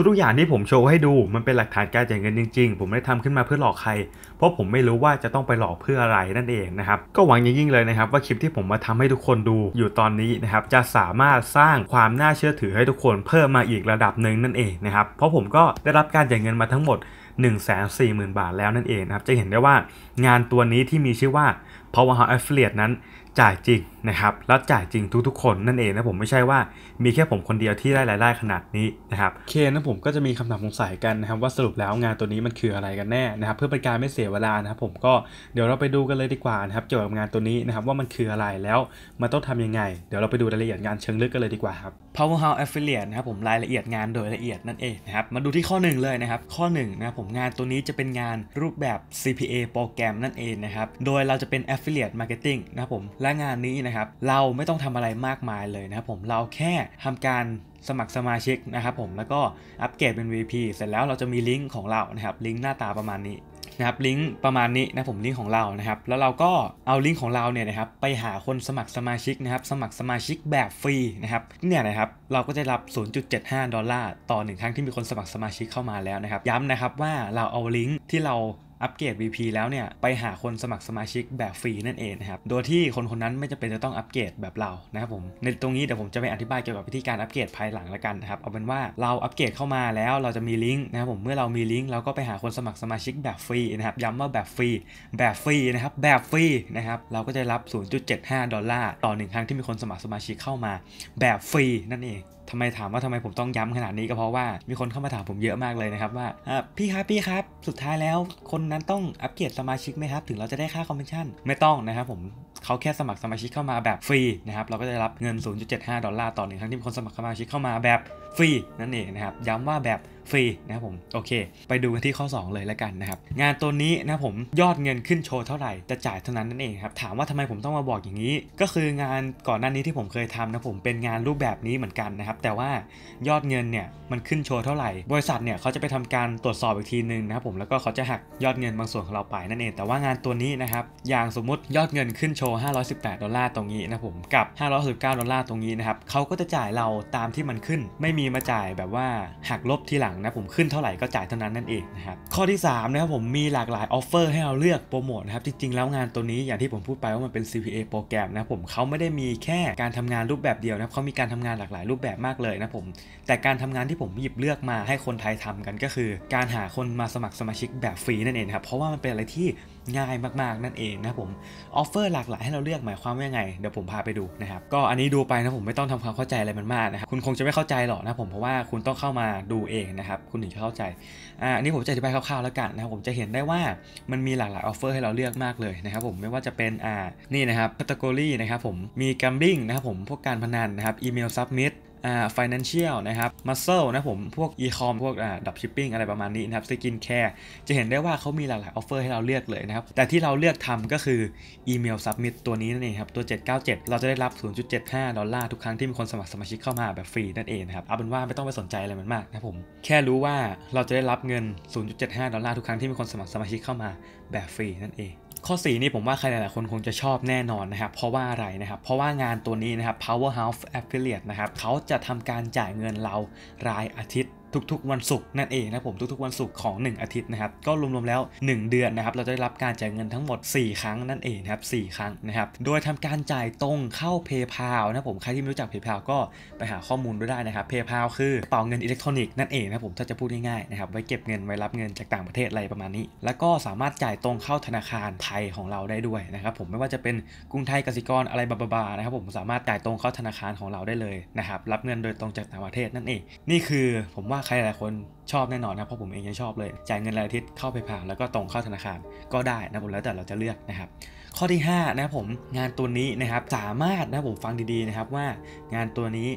ทุกๆอย่างที่ผมโชว์ให้ดูมันเป็นหลักฐานการจ่ายเงินจริง ๆ ผมไม่ได้ทำขึ้นมาเพื่อหลอกใครเพราะผมไม่รู้ว่าจะต้องไปหลอกเพื่ออะไรนั่นเอง นะครับ ก็หวังอย่างยิ่งเลยนะครับว่าคลิปที่ผมมาทำให้ทุกคนดูอยู่ตอนนี้นะครับ จะสามารถสร้างความน่าเชื่อถือให้ทุกคนเพิ่มมาอีกระดับหนึ่งนั่นเองนะครับ เพราะผมก็ได้รับการจ่ายเงินมาทั้งหมด140,000 บาทแล้วนั่นเองนะครับจะเห็นได้ว่างานตัวนี้ที่มีชื่อว่า Powerhouse Affiliate นั้นจ่ายจริงนะครับแล้วจ่ายจริงทุกๆคนนั่นเองนะผมไม่ใช่ว่ามีแค่ผมคนเดียวที่ได้รายได้ขนาดนี้นะครับ เคนนะผมก็จะมีคำถามสงสัยกันนะครับว่าสรุปแล้วงานตัวนี้มันคืออะไรกันแน่นะครับเพื่อเป็นการไม่เสียเวลานะครับผมก็เดี๋ยวเราไปดูกันเลยดีกว่านะครับเกี่ยวกับงานตัวนี้นะครับว่ามันคืออะไรแล้วมันต้องทำยังไงเดี๋ยวเราไปดูรายละเอียดงานเชิงลึกกันเลยดีกว่าครับ Powerhouse Affiliate นะครับผมรายละเอียดงานโดยละเอียดนั่นเองนะครับมาดูที่ข้อ 1 เลยนะครับ ข้อ1นะครับผมงานตัวนี้จะเป็นงานรูปแบบ CPA โปรแกรมนั่นเองนะครับโดยเราจะเป็น Affiliate Marketing นะครับผมและงานนี้นะครับเราไม่ต้องทำอะไรมากมายเลยนะครับผม เราแค่ทำการสมัครสมาชิกนะครับ ผม แล้วก็อัปเกรดเป็น VP เสร็จแล้วเราจะมีลิงก์ของเรานะครับ ลิงก์หน้าตาประมาณนี้นะครับ ลิงก์ประมาณนี้นะผมลิงก์ของเรา นะครับ แล้วเราก็เอาลิงก์ของเราเนี่ยนะครับไปหาคนสมัครสมาชิกนะครับ สมัครสมาชิกแบบฟรีนะครับ เนี่ยนะครับ เราก็จะรับ 0.75 ดอลลาร์ ต่อหนึ่งครั้งที่มีคนสมัครสมาชิกเข้ามาแล้วนะครับ ย้ำนะครับว่าเราเอาลิงก์ที่เราอัปเกรด VP แล้วเนี่ยไปหาคนสมัครสมาชิกแบบฟรีนั่นเองนะครับ โดยที่คนคนนั้นไม่จำเป็นจะต้องอัปเกรดแบบเรานะครับผม ในตรงนี้เดี๋ยวผมจะไปอธิบายเกี่ยวกับวิธีการอัปเกรดภายหลังละกันนะครับ เอาเป็นว่าเราอัปเกรดเข้ามาแล้วเราจะมีลิงก์นะครับผม เมื่อเรามีลิงก์เราก็ไปหาคนสมัครสมาชิกแบบฟรีนะครับ ย้ำว่าแบบฟรี แบบฟรีนะครับ แบบฟรีนะครับ เราก็จะรับ 0.75ดอลลาร์ต่อหนึ่งครั้งที่มีคนสมัครสมาชิกเข้ามาแบบฟรีนั่นเองทำไมถามว่าทำไมผมต้องย้ำขนาดนี้ก็เพราะว่ามีคนเข้ามาถามผมเยอะมากเลยนะครับว่าพี่ครับพี่ครับสุดท้ายแล้วคนนั้นต้องอัปเกรดสมาชิกไหมครับ ถึงเราจะได้ค่าคอมมิชชั่นไม่ต้องนะครับผมเขาแค่สมัครสมาชิกเข้ามาแบบฟรีนะครับเราก็จะรับเงิน 0.75 ดอลลาร์ต่อหนึ่งครั้งที่คนสมัครสมาชิกเข้ามาแบบฟรีนั่นเองนะครับ ย้ำว่าแบบฟรีนะครับผมโอเค ไปดูกันที่ข้อ 2 เลยแล้วกันนะครับงานตัวนี้นะผมยอดเงินขึ้นโชว์เท่าไหร่จะจ่ายเท่านั้นนั่นเองครับถามว่าทำไมผมต้องมาบอกอย่างนี้ ก็คืองานก่อนหน้านี้ที่ผมเคยทำนะผมเป็นงานรูปแบบนี้เหมือนกันนะครับแต่ว่ายอดเงินเนี่ยมันขึ้นโชว์เท่าไหร่บริษัทเนี่ยเขาจะไปทำการตรวจสอบอีกทีนึงนะครับผมแล้วก็เขาจะหักยอดเงินบางส่วนของเราไปนั่นเองแต่ว่างานตัวนี้นะครับอย่างสมมติยอดเงินขึ้นโชว์518ดอลลาร์ตรงนี้นะผมกับ519ดอลลาร์ตรงนี้นะครับเขาก็จะจ่ายเราตามที่มันขึ้น ไม่มีมีมาจ่ายแบบว่าหักลบทีหลังนะ ผมขึ้นเท่าไหร่ก็จ่ายเท่านั้นนั่นเองนะครับข้อที่3นะครับผมมีหลากหลายออฟเฟอร์ให้เราเลือกโปรโมทนะครับ จริงๆแล้วงานตัวนี้อย่างที่ผมพูดไปว่ามันเป็น CPA โปรแกรมนะผมเขาไม่ได้มีแค่การทำงานรูปแบบเดียวนะเขามีการทำงานหลากหลายรูปแบบมากเลยนะผมแต่การทำงานที่ผมหยิบเลือกมาให้คนไทยทำกันก็คือ การหาคนมาสมัครสมาชิกแบบฟรีนั่นเองครับ เพราะว่ามันเป็นอะไรที่ง่ายมากๆ นั่นเองนะผมออฟเฟอร์หลากหลายให้เราเลือกหมายความว่ายังไงเดี๋ยวผมพาไปดูนะครับก็อันนี้ดูไปนะผมไม่ต้องทำความเข้าใจอะไรมันมากนะครับคุณคงจะไม่เข้าใจหรอกนะผมเพราะว่าคุณต้องเข้ามาดูเองนะครับคุณถึงจะเข้าใจอ่าอันนี้ผมจะอธิบายคร่าวๆแล้วกันนะครับผมจะเห็นได้ว่ามันมีหลากหลายออฟเฟอร์ให้เราเลือกมากเลยนะครับผมไม่ว่าจะเป็นอ่านี่นะครับแคตตาล็อนะครับผมมีกรมบิ้งนะครับผมพวกการพนันนะครับอีเมลซับมิดอ่า financial นะครับ muscle นะผม พวก e-com พวกอ่า dropshipping อะไรประมาณนี้นะครับ skin care จะเห็นได้ว่าเขามีหลากหลายออฟเฟอร์ให้เราเลือกเลยนะครับ แต่ที่เราเลือกทำก็คืออีเมล submit ตัวนี้นั่นเองครับ ตัว 797 เราจะได้รับ 0.75 ดอลลาร์ทุกครั้งที่มีคนสมัครสมาชิกเข้ามาแบบฟรีนั่นเองนะครับเอาเป็นว่าไม่ต้องไปสนใจอะไรมันมากนะผมแค่รู้ว่าเราจะได้รับเงิน 0.75ดอลลาร์ทุกครั้งที่มีคนสมัครสมาชิกเข้ามาแบบฟรีนั่นเองข้อ4นี่ผมว่าใครหลายๆ คนคงจะชอบแน่นอนนะครับเพราะว่าอะไรนะครับ เพราะว่างานตัวนี้นะครับ Powerhouse Affiliate นะครับเขาจะทำการจ่ายเงินเรา รายอาทิตย์ทุกๆ วันศุกร์นั่นเองนะผมทุก ๆ วันศุกร์ของ 1 อาทิตย์นะครับก็รวมๆ แล้ว 1 เดือนนะครับเราจะได้รับการจ่ายเงินทั้งหมด 4 ครั้งนั่นเองครับ4ครั้งนะครับโดยทำการจ่ายตรงเข้า PayPal นะผมใครที่ไม่รู้จัก PayPal ก็ไปหาข้อมูลด้วยได้นะครับ PayPal คือเป๋าเงินอิเล็กทรอนิกส์นั่นเองนะผมถ้าจะพูดง่ายๆนะครับไว้เก็บเงินไว้รับเงินจากต่างประเทศอะไรประมาณนี้ แล้วก็สามารถจ่ายตรงเข้าธนาคารไทยของเราได้ด้วยนะครับผมไม่ว่าจะเป็นกรุงไทยกสิกรอะไรบาๆนะครับผมสามารถจ่ายตรงเข้าธนาคารของเราได้เลยนะครับรับเงินโดยตรงจากต่างประเทศนั่นเอง นี่คือผมว่าใคร หลายคนชอบแน่นอนนะเพราะผมเองยังชอบเลยจ่ายเงินรายอาทิตย์เข้าไปผ่านแล้วก็ตรงเข้าธนาคารก็ได้นะผมแล้วแต่เราจะเลือกนะครับ ข้อที่5นะผม งานตัวนี้นะครับสามารถนะผมฟังดีๆนะครับว่างานตัวนี้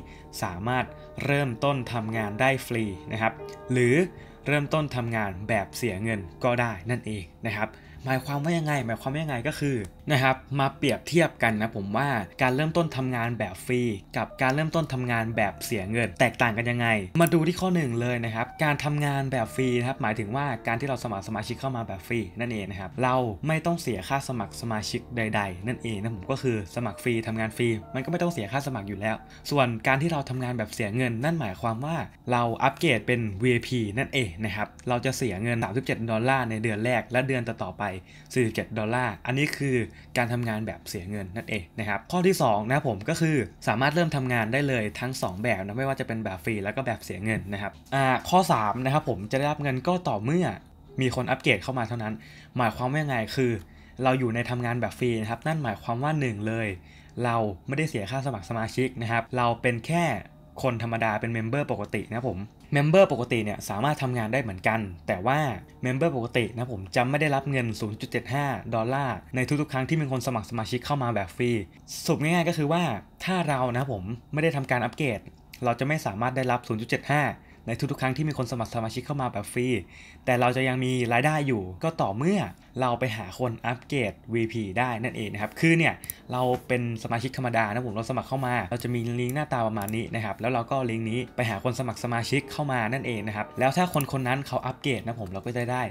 สามารถเริ่มต้นทำงานได้ฟรีนะครับ หรือเริ่มต้นทำงานแบบเสียเงินก็ได้นั่นเองนะครับหมายความว่ายังไงหมายความว่ายังไงก็คือ นะครับมาเปรียบเทียบกันนะผมว่าการเริ่มต้นทำงานแบบฟรีกับการเริ่มต้นทำงานแบบเสียเงินแตกต่างกันยังไง มาดูที่ข้อ1เลยนะครับ การทำงานแบบฟรีนะครับหมายถึงว่าการที่เราสมัครสมาชิกเข้ามาแบบฟรีนั่นเองนะครับ เราไม่ต้องเสียค่าสมัครสมาชิกใดๆ นั่นเองนะผมก็คือสมัครฟรีทำงานฟรี มันก็ไม่ต้องเสียค่าสมัครอยู่แล้ว ส่วนการที่เราทำงานแบบเสียเงิน นั่นหมายความว่า เราอัปเกรดเป็น VIP นั่นเองนะครับเราจะเสียเงิน37ดอลลาร์ในเดือนแรกและเดือนต่อๆไป47ดอลลาร์ อันนี้คือการทำงานแบบเสียเงินนั่นเองนะครับ ข้อที่2นะผมก็คือสามารถเริ่มทำงานได้เลยทั้ง 2 แบบนะไม่ว่าจะเป็นแบบฟรีแล้วก็แบบเสียเงินนะครับอ่าข้อ3นะครับผมจะได้รับเงินก็ต่อเมื่อมีคนอัปเกรดเข้ามาเท่านั้น หมายความว่ายังไงคือ เราอยู่ในทำงานแบบฟรีนะครับนั่นหมายความว่า1เลยเราไม่ได้เสียค่าสมัครสมาชิกนะครับเราเป็นแค่คนธรรมดาเป็นเมมเบอร์ปกตินะผมเมมเบอร์ปกติเนี่ยสามารถทำงานได้เหมือนกัน แต่ว่าเมมเบอร์ปกตินะผมจะไม่ได้รับเงิน 0.75 ดอลลาร์ ในทุกๆครั้งที่มีคนสมัครสมาชิกเข้ามาแบบฟรี สุดง่ายๆก็คือว่า ถ้าเรานะผมไม่ได้ทำการอัปเกรดเราจะไม่สามารถได้รับ 0.75ในทุกๆครั้งที่มีคนสมัครสมาชิกเข้ามาแบบฟรีแต่เราจะยังมีรายได้อยู่ ก็ต่อเมื่อเราไปหาคนอัปเกรด VP ได้นั่นเองนะครับคือเนี่ยเราเป็นสมาชิกธรรมดานะผมเราสมัครเข้ามา เราจะมีลิงก์หน้าตาประมาณนี้นะครับแล้วเราก็ลิงก์นี้ไปหาคนสมัครสมาชิกเข้ามานั่นเองนะครับแล้วถ้าคนคนนั้นเขาอัปเกรดนะผมเราก็จะได้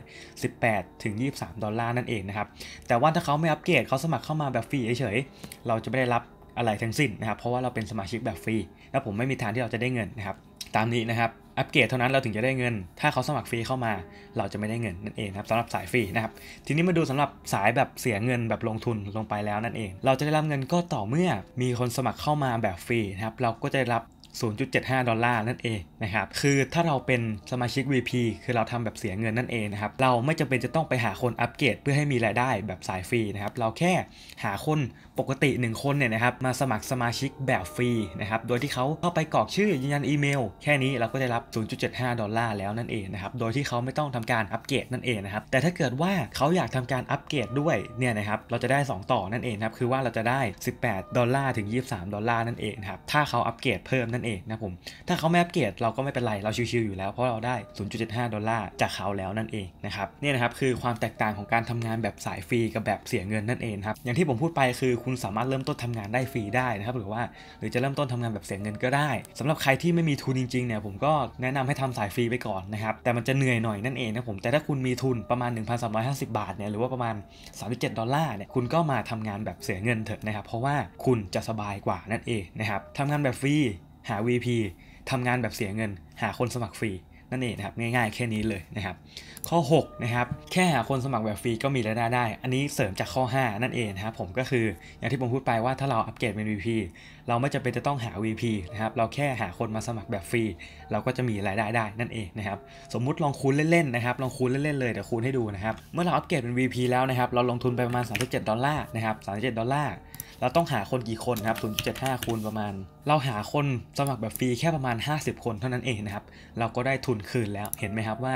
18 ถึง 23 ดอลลาร์นั่นเองนะครับแต่ว่าถ้าเขาไม่อัปเกรดเขาสมัครเข้ามาแบบฟรีเฉยๆเราจะไม่ได้รับอะไรทั้งสิ้นนะครับเพราะว่าเราเป็นสมาชิกแบบฟรีและผมไม่มีทางที่เราจะได้เงินนะครับตามนี้นะครับอัปเกรดเท่านั้นเราถึงจะได้เงิน ถ้าเขาสมัครฟรีเข้ามา เราจะไม่ได้เงินนั่นเองครับสำหรับสายฟรีนะครับ ทีนี้มาดูสำหรับสายแบบเสียเงินแบบลงทุนลงไปแล้วนั่นเอง เราจะได้รับเงินก็ต่อเมื่อ มีคนสมัครเข้ามาแบบฟรีนะครับเราก็จะได้รับ0.75 ดอลลาร์นั่นเองนะครับ คือถ้าเราเป็นสมาชิก VP คือเราทำแบบเสียเงินนั่นเองนะครับ เราไม่จำเป็นจะต้องไปหาคนอัปเกรดเพื่อให้มีรายได้แบบสายฟรีนะครับ เราแค่หาคนปกติ 1 คนเนี่ยนะครับมาสมัครสมาชิกแบบฟรีนะครับ โดยที่เขาเข้าไปกรอกชื่อยืนยันอีเมลแค่นี้เราก็ได้รับ 0.75 ดอลลาร์แล้วนั่นเองนะครับ โดยที่เขาไม่ต้องทำการอัปเกรดนั่นเองนะครับ แต่ถ้าเกิดว่าเขาอยากทำการอัปเกรดด้วยเนี่ยนะครับ เราจะได้ 2 ต่อนั่นเองครับ คือว่าเราจะได้ 18 ดอลลาร์ถึง 23 ดอลลาร์นั่นเองครับถ้าเขาอัปเกรดเพิ่มนั่นเองนะผมถ้าเขาไม่อัปเกรดเราก็ไม่เป็นไรเราชิวๆอยู่แล้วเพราะเราได้0.75ดอลลาร์จากเขาแล้วนั่นเองนะครับนี่นะครับคือความแตกต่างของการทำงานแบบสายฟรี กับแบบเสียเงินนั่นเองครับอย่างที่ผมพูดไปคือคุณสามารถเริ่มต้นทำงานได้ฟรีได้นะครับหรือว่าหรือจะเริ่มต้นทำงานแบบเสียเงินก็ได้ สำหรับใครที่ไม่มีทุนจริงๆเนี่ยผมก็แนะนำให้ทำสายฟรีไปก่อนนะครับแต่มันจะเหนื่อยหน่อยนั่นเองนะผมแต่ถ้าคุณมีทุนประมาณ 1,350 บาทเนี่ยหรือว่าประมาณ37ดอลลาร์เนี่ยคุณก็มาทำงานแบบเสียเงินเถอะนะครับเพราะว่าคุณจะสบายกว่านั่นเองนะครับทำงานแบบฟรีหา VP ทำงานแบบเสียเงิน หาคนสมัครฟรี นั่นเองนะครับ ง่ายๆแค่นี้เลยนะครับ ข้อ 6 นะครับ แค่หาคนสมัครแบบฟรีก็มีรายได้ได้ อันนี้เสริมจากข้อ 5 นั่นเองนะครับผมก็คืออย่างที่ผมพูดไปว่าถ้าเราอัปเกรดเป็น VP เราไม่จำเป็นจะต้องหา VP นะครับเราแค่หาคนมาสมัครแบบฟรี เราก็จะมีรายได้ได้นั่นเองนะครับสมมุติลองคูณเล่นๆนะครับลองคูณเล่นๆเลยเดี๋ยวคูณให้ดูนะครับเมื่อเราอัปเกรดเป็น VP แล้วนะครับเราลงทุนไปประมาณ37ดอลลาร์นะครับ37ดอลลาร์เราต้องหาคนกี่คนครับ0.75 คูณประมาณ เราหาคนสมัครแบบฟรีแค่ประมาณ 50 คน เท่านั้นเองนะครับเราก็ได้ทุนคืนแล้วเห็นไหมครับว่า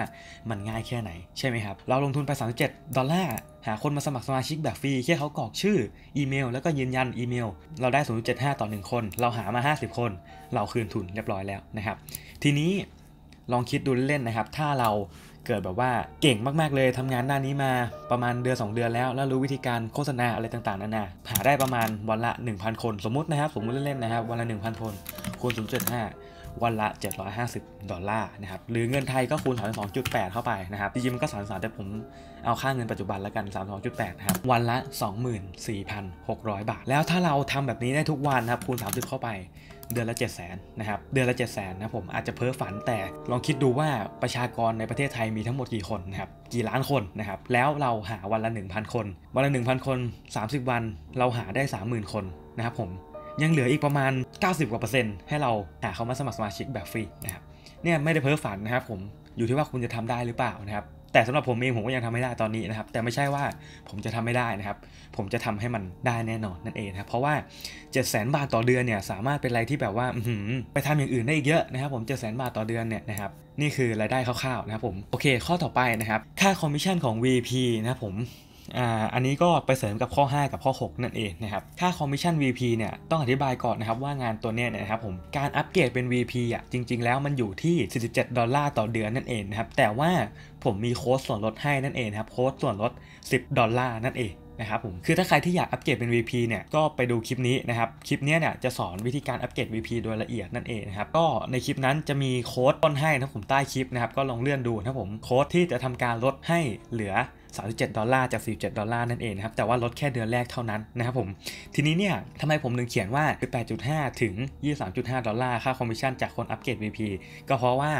มันง่ายแค่ไหนใช่ไหมครับเราลงทุนไป37ดอลลาร์หาคนมาสมัครสมาชิกแบบฟรีแค่เขากรอกชื่อ อีเมล แล้วก็ยืนยันอีเมล เราได้ 0.75 ต่อ 1 คน เราหามา 50 คน เราคืนทุนเรียบร้อยแล้วนะครับ ทีนี้ลองคิดดูเล่นนะครับ ถ้าเราเกิดแบบว่าเก่งมากๆเลยทำงานด้านนี้มาประมาณเดือน2เดือนแล้ว แล้วรู้วิธีการโฆษณาอะไรต่าง ๆนานาหาได้ประมาณวันละ 1,000 คน สมมตินะครับ สมมติเล่นๆนะครับ วันละ 1,000 คนคูณ0.5วันละ 750 ดอลลาร์นะครับ หรือเงินไทยก็คูณ 32.8 เข้าไปนะครับจริงๆมันก็33แต่ผมเอาค่าเงินปัจจุบันแล้วกัน 32.8นะครับ วันละ 24,600 บาท แล้วถ้าเราทำแบบนี้ได้ทุกวันนะครับ คูณ 30 เข้าไป เดือนละ 7 0 0 0 0นนะครับ เดือนละ 7 0 0 0 0นนะผมอาจจะเพ้อฝัน แต่ลองคิดดูว่าประชากรในประเทศไทยมีทั้งหมดกี่คนนะครับ กี่ล้านคนนะครับ แล้วเราหาวันละ 1,000 คน วันละ 1,000 คน 30 วัน เราหาได้ 30,000 คนนะครับผมยังเหลืออีกประมาณ 90กว่าเปอร์เซ็นต์ให้เราหาเขามาสมัครสมาชิกแบบฟรีนะครับเนี่ยไม่ได้เพ้อฝันนะครับผมอยู่ที่ว่าคุณจะทำได้หรือเปล่านะครับแต่สำหรับผมเองผมก็ยังทำไม่ได้ตอนนี้นะครับแต่ไม่ใช่ว่าผมจะทำไม่ได้นะครับผมจะทำให้มันได้แน่นอนนั่นเองนะครับเพราะว่า7 0 0 0 0นบาทต่อเดือนเนี่ยสามารถเป็นอะไรที่แบบว่าไปทำอย่างอื่นได้อีกเยอะนะครับ ผมเจ็ดแสนบาทต่อเดือนเนี่ยนะครับนี่คือรายได้คร่าวๆนะครับผมโอเคข้อต่อไปนะครับค่าคอมมิชชั่นของ VP นะครับผมอันนี้ก็ไปเสริมกับข้อ5กับข้อ 6 นั่นเองนะครับ ค่าคอมมิชชั่น VP เนี่ยต้องอธิบายก่อนนะครับว่างานตัวเนี้ยนะครับผม การอัปเกรดเป็น VP อ่ะจริง ๆแล้วมันอยู่ที่47ดอลลาร์ต่อเดือนนั่นเองนะครับแต่ว่าผมมีโค้ดส่วนลดให้นั่นเองครับโค้ดส่วนลด10ดอลลาร์นั่นเองนะครับผมคือถ้าใครที่อยากอัปเกรดเป็น VP เนี่ยก็ไปดูคลิปนี้นะครับคลิปนี้เนี่ยจะสอนวิธีการอัปเกรด VP โดยละเอียดนั่นเองนะครับก็ในคลิปนั้นจะมีโค้ดต้นให้นะผมใต้คลิปนะครับก็ลองเลื่อนดูนะผมโค้ดที่จะทำการลดให้เหลือ37ดอลลาร์จาก47ดอลลาร์นั่นเองนะครับแต่ว่าลดแค่เดือนแรกเท่านั้นนะครับผมทีนี้เนี่ยทำไมผมถึงเขียนว่า18.5ถึง23.5ดอลลาร์ค่าคอมมิชชั่นจากคนอัปเกรด VP ก็เพราะว่า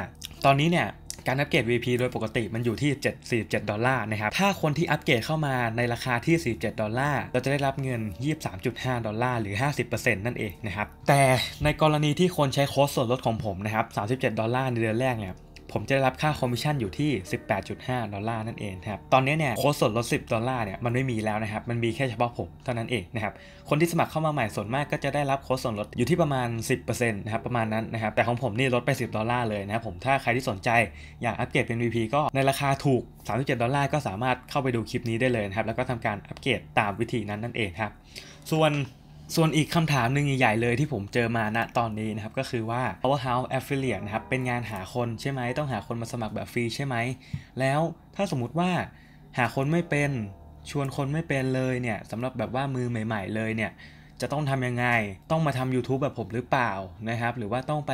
ตอนนี้เนี่ยการอัปเกรด VP โดยปกติมันอยู่ที่7 47ดอลลาร์นะครับถ้าคนที่อัปเกรดเข้ามาในราคาที่47ดอลลาร์เราจะได้รับเงิน23.5ดอลลาร์หรือ 50%นั่นเองนะครับแต่ในกรณีที่คนใช้โค้ดส่วนลดของผมนะครับ37ดอลลาร์ในเดือนแรกเนี่ยผมจะได้รับค่าคอมมิชชั่นอยู่ที่ 18.5ดอลลาร์นั่นเองครับ ตอนนี้เนี่ยโค้ดส่วนลด10ดอลลาร์เนี่ยมันไม่มีแล้วนะครับ มันมีแค่เฉพาะผมเท่านั้นเองนะครับ คนที่สมัครเข้ามาใหม่ส่วนมากก็จะได้รับโค้ดส่วนลดอยู่ที่ประมาณ 10%นะครับประมาณนั้นนะครับ แต่ของผมนี่ลดไป10ดอลลาร์เลยนะครับผม ถ้าใครที่สนใจอยากอัปเกรดเป็น VP ก็ในราคาถูก 37ดอลลาร์ก็สามารถเข้าไปดูคลิปนี้ได้เลยนะครับแล้วก็ทำการอัปเกรดตามวิธีนั้นนั่นเองครับ ส่วนส่วนอีกคำถามหนึ่งใหญ่ๆเลยที่ผมเจอมาณตอนนี้นะครับก็คือว่า powerhouse affiliate นะครับเป็นงานหาคนใช่ไหมต้องหาคนมาสมัครแบบฟรีใช่ไหมแล้วถ้าสมมุติว่าหาคนไม่เป็นชวนคนไม่เป็นเลยเนี่ยสำหรับแบบว่ามือใหม่ๆ เลยเนี่ย จะต้องทำยังไงต้องมาทำ YouTube แบบผมหรือเปล่านะครับ หรือว่าต้องไป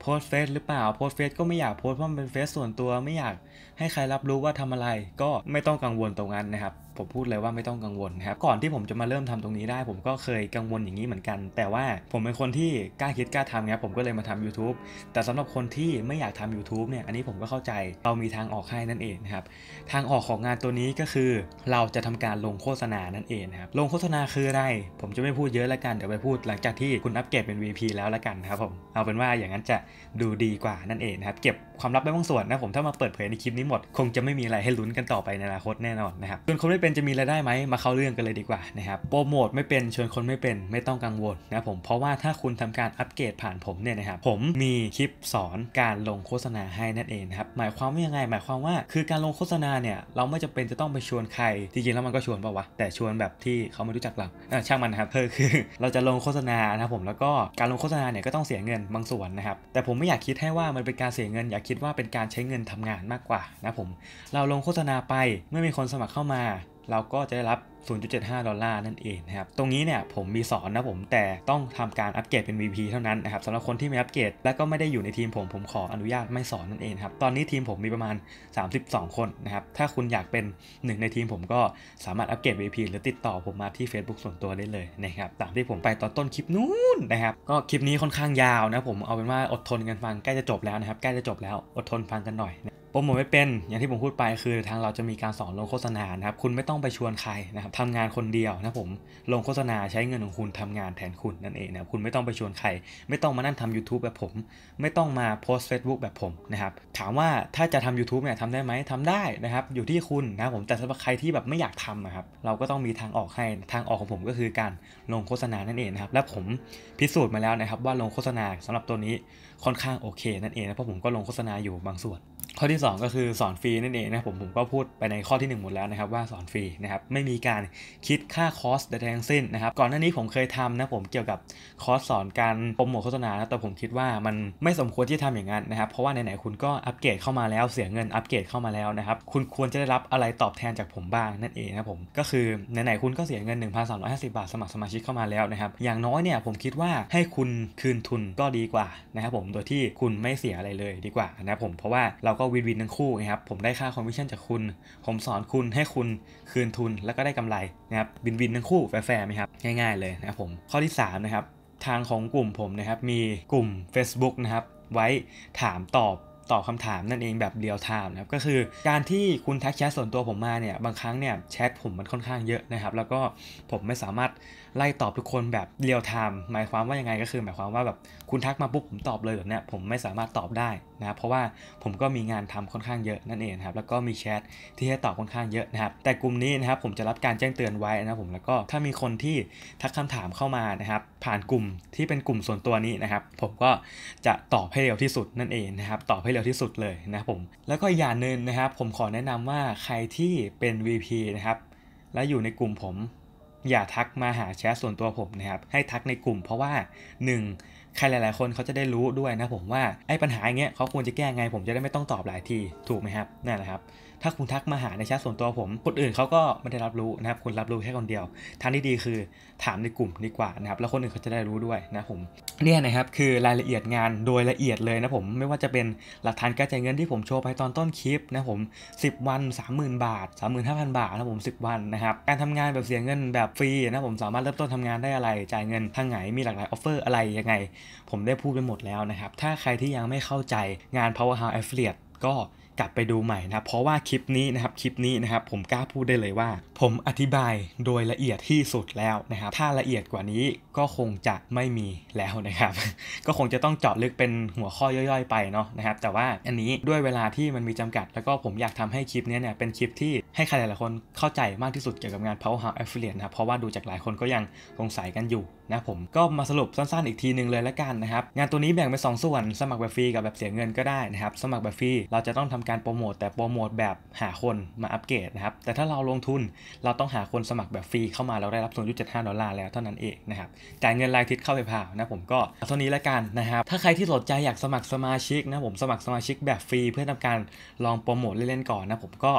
โพสเฟซหรือเปล่าโพสเฟซก็ไม่อยากโพสเพราะมันเป็นเฟซส่วนตัวไม่อยากให้ใครรับรู้ว่าทำอะไรก็ไม่ต้องกังวลตรงนั้นนะครับผมพูดเลยว่าไม่ต้องกังวลครับก่อนที่ผมจะมาเริ่มทำตรงนี้ได้ ผมก็เคยกังวลอย่างนี้เหมือนกัน แต่ว่าผมเป็นคนที่กล้าคิดกล้าทำนี่ยผมก็เลยมาทำ YouTube แต่สำหรับคนที่ไม่อยากทำ YouTube เนี่ยอันนี้ผมก็เข้าใจ เรามีทางออกให้นั่นเองนะครับทางออกของงานตัวนี้ก็คือ เราจะทำการลงโฆษณานั่นเองครับลงโฆษณาคืออะไรผมจะไม่พูดเยอะละกันเดี๋ยวไปพูดหลังจากที่คุณอัปเกรดเป็น VP แล้วละกันครับผมเอาเป็นว่าอย่างนั้นจะดูดีกว่านั่นเองนะครับเก็บความลับไว้บางส่วนนะผมถ้ามาเปิดเผยในคลิปนี้หมดคงจะไม่มีอะไรให้ลุ้นกันต่อไปในอนาคตแน่นอนนะครับจนครบ้เป็นจะมีรายได้ไหมมาเข้าเรื่องกันเลยดีกว่านะครับโปรโมทไม่เป็นชวนคนไม่เป็นไม่ต้องกังวลนะผมเพราะว่าถ้าคุณทำการอัปเกรดผ่านผมเนี่ยนะครับผมมีคลิปสอนการลงโฆษณาให้นั่นเองครับหมายความว่ายังไง หมายความว่าคือการลงโฆษณาเนี่ยเราไม่จำเป็นจะต้องไปชวนใครจริงๆแล้วมันก็ชวนป่าวะแต่ชวนแบบที่เขาไม่รู้จักเราช่างมันนะครับเธอคือ เราจะลงโฆษณานะผมแล้วก็การลงโฆษณาเนี่ยก็ต้องเสียเงินบางส่วนนะครับแต่ผมไม่อยากคิดให้ว่ามันเป็นการเสียเงินอยากคิดว่าเป็นการใช้เงินทำงานมากกว่านะผมเราลงโฆษณาไปเมื่อมีคนสมัครเข้ามาเราก็จะได้รับ0.75 ดอลลาร์นั่นเองนะครับตรงนี้เนี่ยผมมีสอนนะผมแต่ต้องทำการอัปเกรดเป็น VP เท่านั้นนะครับสำหรับคนที่ไม่อัปเกรดและก็ไม่ได้อยู่ในทีม ผมผมขออนุญาตไม่สอนนั่นเองครับตอนนี้ทีมผมมีประมาณ 32 คนนะครับถ้าคุณอยากเป็นหนึ่งในทีม ผมก็สามารถอัปเกรด VP หรือติดต่อผมมาที่ Facebook ส่วนตัวได้เลยนะครับตามที่ผมไปตอนต้นคลิปนู้นนะครับ ก็คลิปนี้ค่อนข้างยาวนะผมเอาเป็นว่าอดทนกันฟังใกล้จะจบแล้วนะครับใกล้จะจบแล้วอดทนฟังกันหน่อยโปรโมทไม่เป็นอย่างที่ผมพูดไปคือทางเราจะมีการสอนลงโฆษณานะครับคุณไม่ต้องไปชวนใครนะครับทำงานคนเดียวนะผมลงโฆษณาใช้เงินของคุณทำงานแทนคุณนั่นเองนะคุณไม่ต้องไปชวนใคร ไม่ต้องมานั่นทำ YouTube แบบผมไม่ต้องมาโพสเฟซบุ๊กแบบผมนะครับถามว่าถ้าจะทำ u t u b e เนี่ยทำได้ไหมทำได้นะครับ อยู่ที่คุณนะผมแต่สำหรับใครที่แบบไม่อยากทำนะครับเราก็ต้องมีทางออกให้ทางออกของผมก็คือการลงโฆษณานั่นเองนะครับและผมพิสูจน์มาแล้วนะครับ ว่าลงโฆษณาสำหรับตัวนี้ค่อนข้างโอเค นั่นเองนะเพราะผมก็ลงโฆษณาอยู่บางส่วนข้อที่ 2 ก็คือสอนฟรีนั่นเองนะผมผมก็พูดไปในข้อที่ 1 หมดแล้วนะครับว่าสอนฟรีนะครับไม่มีการคิดค่าคอสใดทั้งสิ้นนะครับก่อนหน้านี้ผมเคยทำนะผมเกี่ยวกับ คอสสอนการโปรโมทโฆษณาแต่ผมคิดว่ามันไม่สมควรที่จะทำอย่างนั้นนะครับเพราะว่าไหนๆคุณก็อัปเกรดเข้ามาแล้ว เสียเงินอัปเกรดเข้ามาแล้วนะครับคุณควรจะได้รับอะไรตอบแทนจากผมบ้างนั่นเองนะผมก็คือไหนๆคุณก็เสียเงิน1,350บาทสมัครสมาชิกเข้ามาแล้วนะครับอย่างน้อยเนี่ยผมคิดว่าให้คุณคืนทุนก็ดีกว่านะครับผมโดยที่คุณไม่เสียอะไรเลยดีกว่านะผมเพราะว่าเราเราก็วินวินทั้งคู่นะครับ ผมได้ค่าคอมมิชชั่นจากคุณ ผมสอนคุณให้คุณคืนทุนแล้วก็ได้กำไรนะครับ วินวินทั้งคู่แฟร์ไหมครับ ง่ายๆ เลยนะครับผมข้อที่3นะครับทางของกลุ่มผมนะครับมีกลุ่ม Facebook นะครับไว้ถามตอบตอบคำถามนั่นเองแบบเรียลไทม์นะครับก็คือการที่คุณทักแชทส่วนตัวผมมาเนี่ยบางครั้งเนี่ยแชทผมมันค่อนข้างเยอะนะครับ แล้วก็ผมไม่สามารถไล่ตอบ ทุกคนแบบเรียลไทม์หมายความว่ายังไงก็คือ หมายความว่าแบบคุณทักมาปุ๊บผมตอบเลยแบบเนี้ยผมไม่สามารถตอบได้นะครับเพราะว่าผมก็มีงานทำค่อนข้างเยอะนั่นเองครับแล้วก็มีแชทที่ให้ตอบค่อนข้างเยอะนะครับแต่กลุ่มนี้นะครับผมจะรับการแจ้งเตือนไว้นะผมแล้วก็ถ้ามีคนที่ทักคำถามเข้ามานะครับ ผ่านกลุ่มที่เป็นกลุ่มส่วนตัวนี้นะครับ ผมก็จะตอบให้เร็วที่สุดนั่นเองนะครับตอบให้เร็วที่สุดเลยนะผมแล้วก็อย่างนึนงนะครับ ผมขอแนะนำว่าใครที่เป็น VP นะครับและอยู่ในกลุ่มผมอย่าทักมาหาแชทส่วนตัวผมนะครับ ให้ทักในกลุ่มเพราะว่า1ใครหลาย ๆ คนเขาจะได้รู้ด้วยนะผมว่าไอ้ปัญหาอย่างเงี้ยเขาควรจะแก้ไงผมจะได้ไม่ต้องตอบหลายทีถูกไหมครับ นั่นแหละครับถ้าคุณทักมาหาในแชทส่วนตัวผมคนอื่นเขาก็ไม่ได้รับรู้นะครับคุณรับรู้แค่คนเดียว ทางที่ดีคือถามในกลุ่มดีกว่านะครับแล้วคนอื่นเขาจะได้รู้ด้วยนะผมเนี่ยนะครับ คือรายละเอียดงานโดยละเอียดเลยนะผม ไม่ว่าจะเป็น หลักฐานการจ่ายเงินที่ผมโชว์ไปตอนต้นคลิปนะผม10 วัน 30,000 บาท 35,000 บาทนะผม 10 วันนะครับ การทำงานแบบเสียเงินแบบฟรีนะผมสามารถเริ่มต้นทำงานได้อะไรจ่ายเงินทางไหนมีหลากหลายออฟเฟอร์อะไรยังไง ผมได้พูดไปหมดแล้วนะครับถ้าใครที่ยังไม่เข้าใจงาน Power House Affiliate ก็กลับไปดูใหม่นะเพราะว่าคลิปนี้นะครับ คลิปนี้นะครับ ผมกล้าพูดได้เลยว่า ผมอธิบายโดยละเอียดที่สุดแล้วนะครับ ถ้าละเอียดกว่านี้ก็คงจะไม่มีแล้วนะครับ ก็คงจะต้องเจาะลึกเป็นหัวข้อย่อยๆ ไปเนาะนะครับ แต่ว่าอันนี้ด้วยเวลาที่มันมีจำกัด แล้วก็ผมอยากทำให้คลิปนี้เนี่ยเป็นคลิปที่ให้ใครหลายๆคนเข้าใจมากที่สุดเกี่ยวกับงาน Powerhouse Affiliate นะครับเพราะว่าดูจากหลายคนก็ยังสงสัยกันอยู่นะผมก็มาสรุปสั้นๆอีกทีหนึ่งเลยละกันนะครับ งานตัวนี้แบ่งเป็น2ส่วนสมัครแบบฟรีกับแบบเสียเงินก็ได้นะครับ สมัครแบบฟรีเราจะต้องทำการโปรโมท แต่โปรโมทแบบหาคนมาอัปเกรดนะครับ แต่ถ้าเราลงทุน เราต้องหาคนสมัครแบบฟรีเข้ามาเราได้รับส0ร5ดอลลาร์แล้วเท่านั้นเองนะครับจ่ายเงินรายทิศเข้าไปพานะ ผมก็เท่านี้ละกันนะครับ ถ้าใครที่สนใจอยากสมัครสมาชิกนะผมสมัครสมาชิกแบบฟรี เพื่อทำการลองโปรโมทเล่นๆก่อนนะผมก็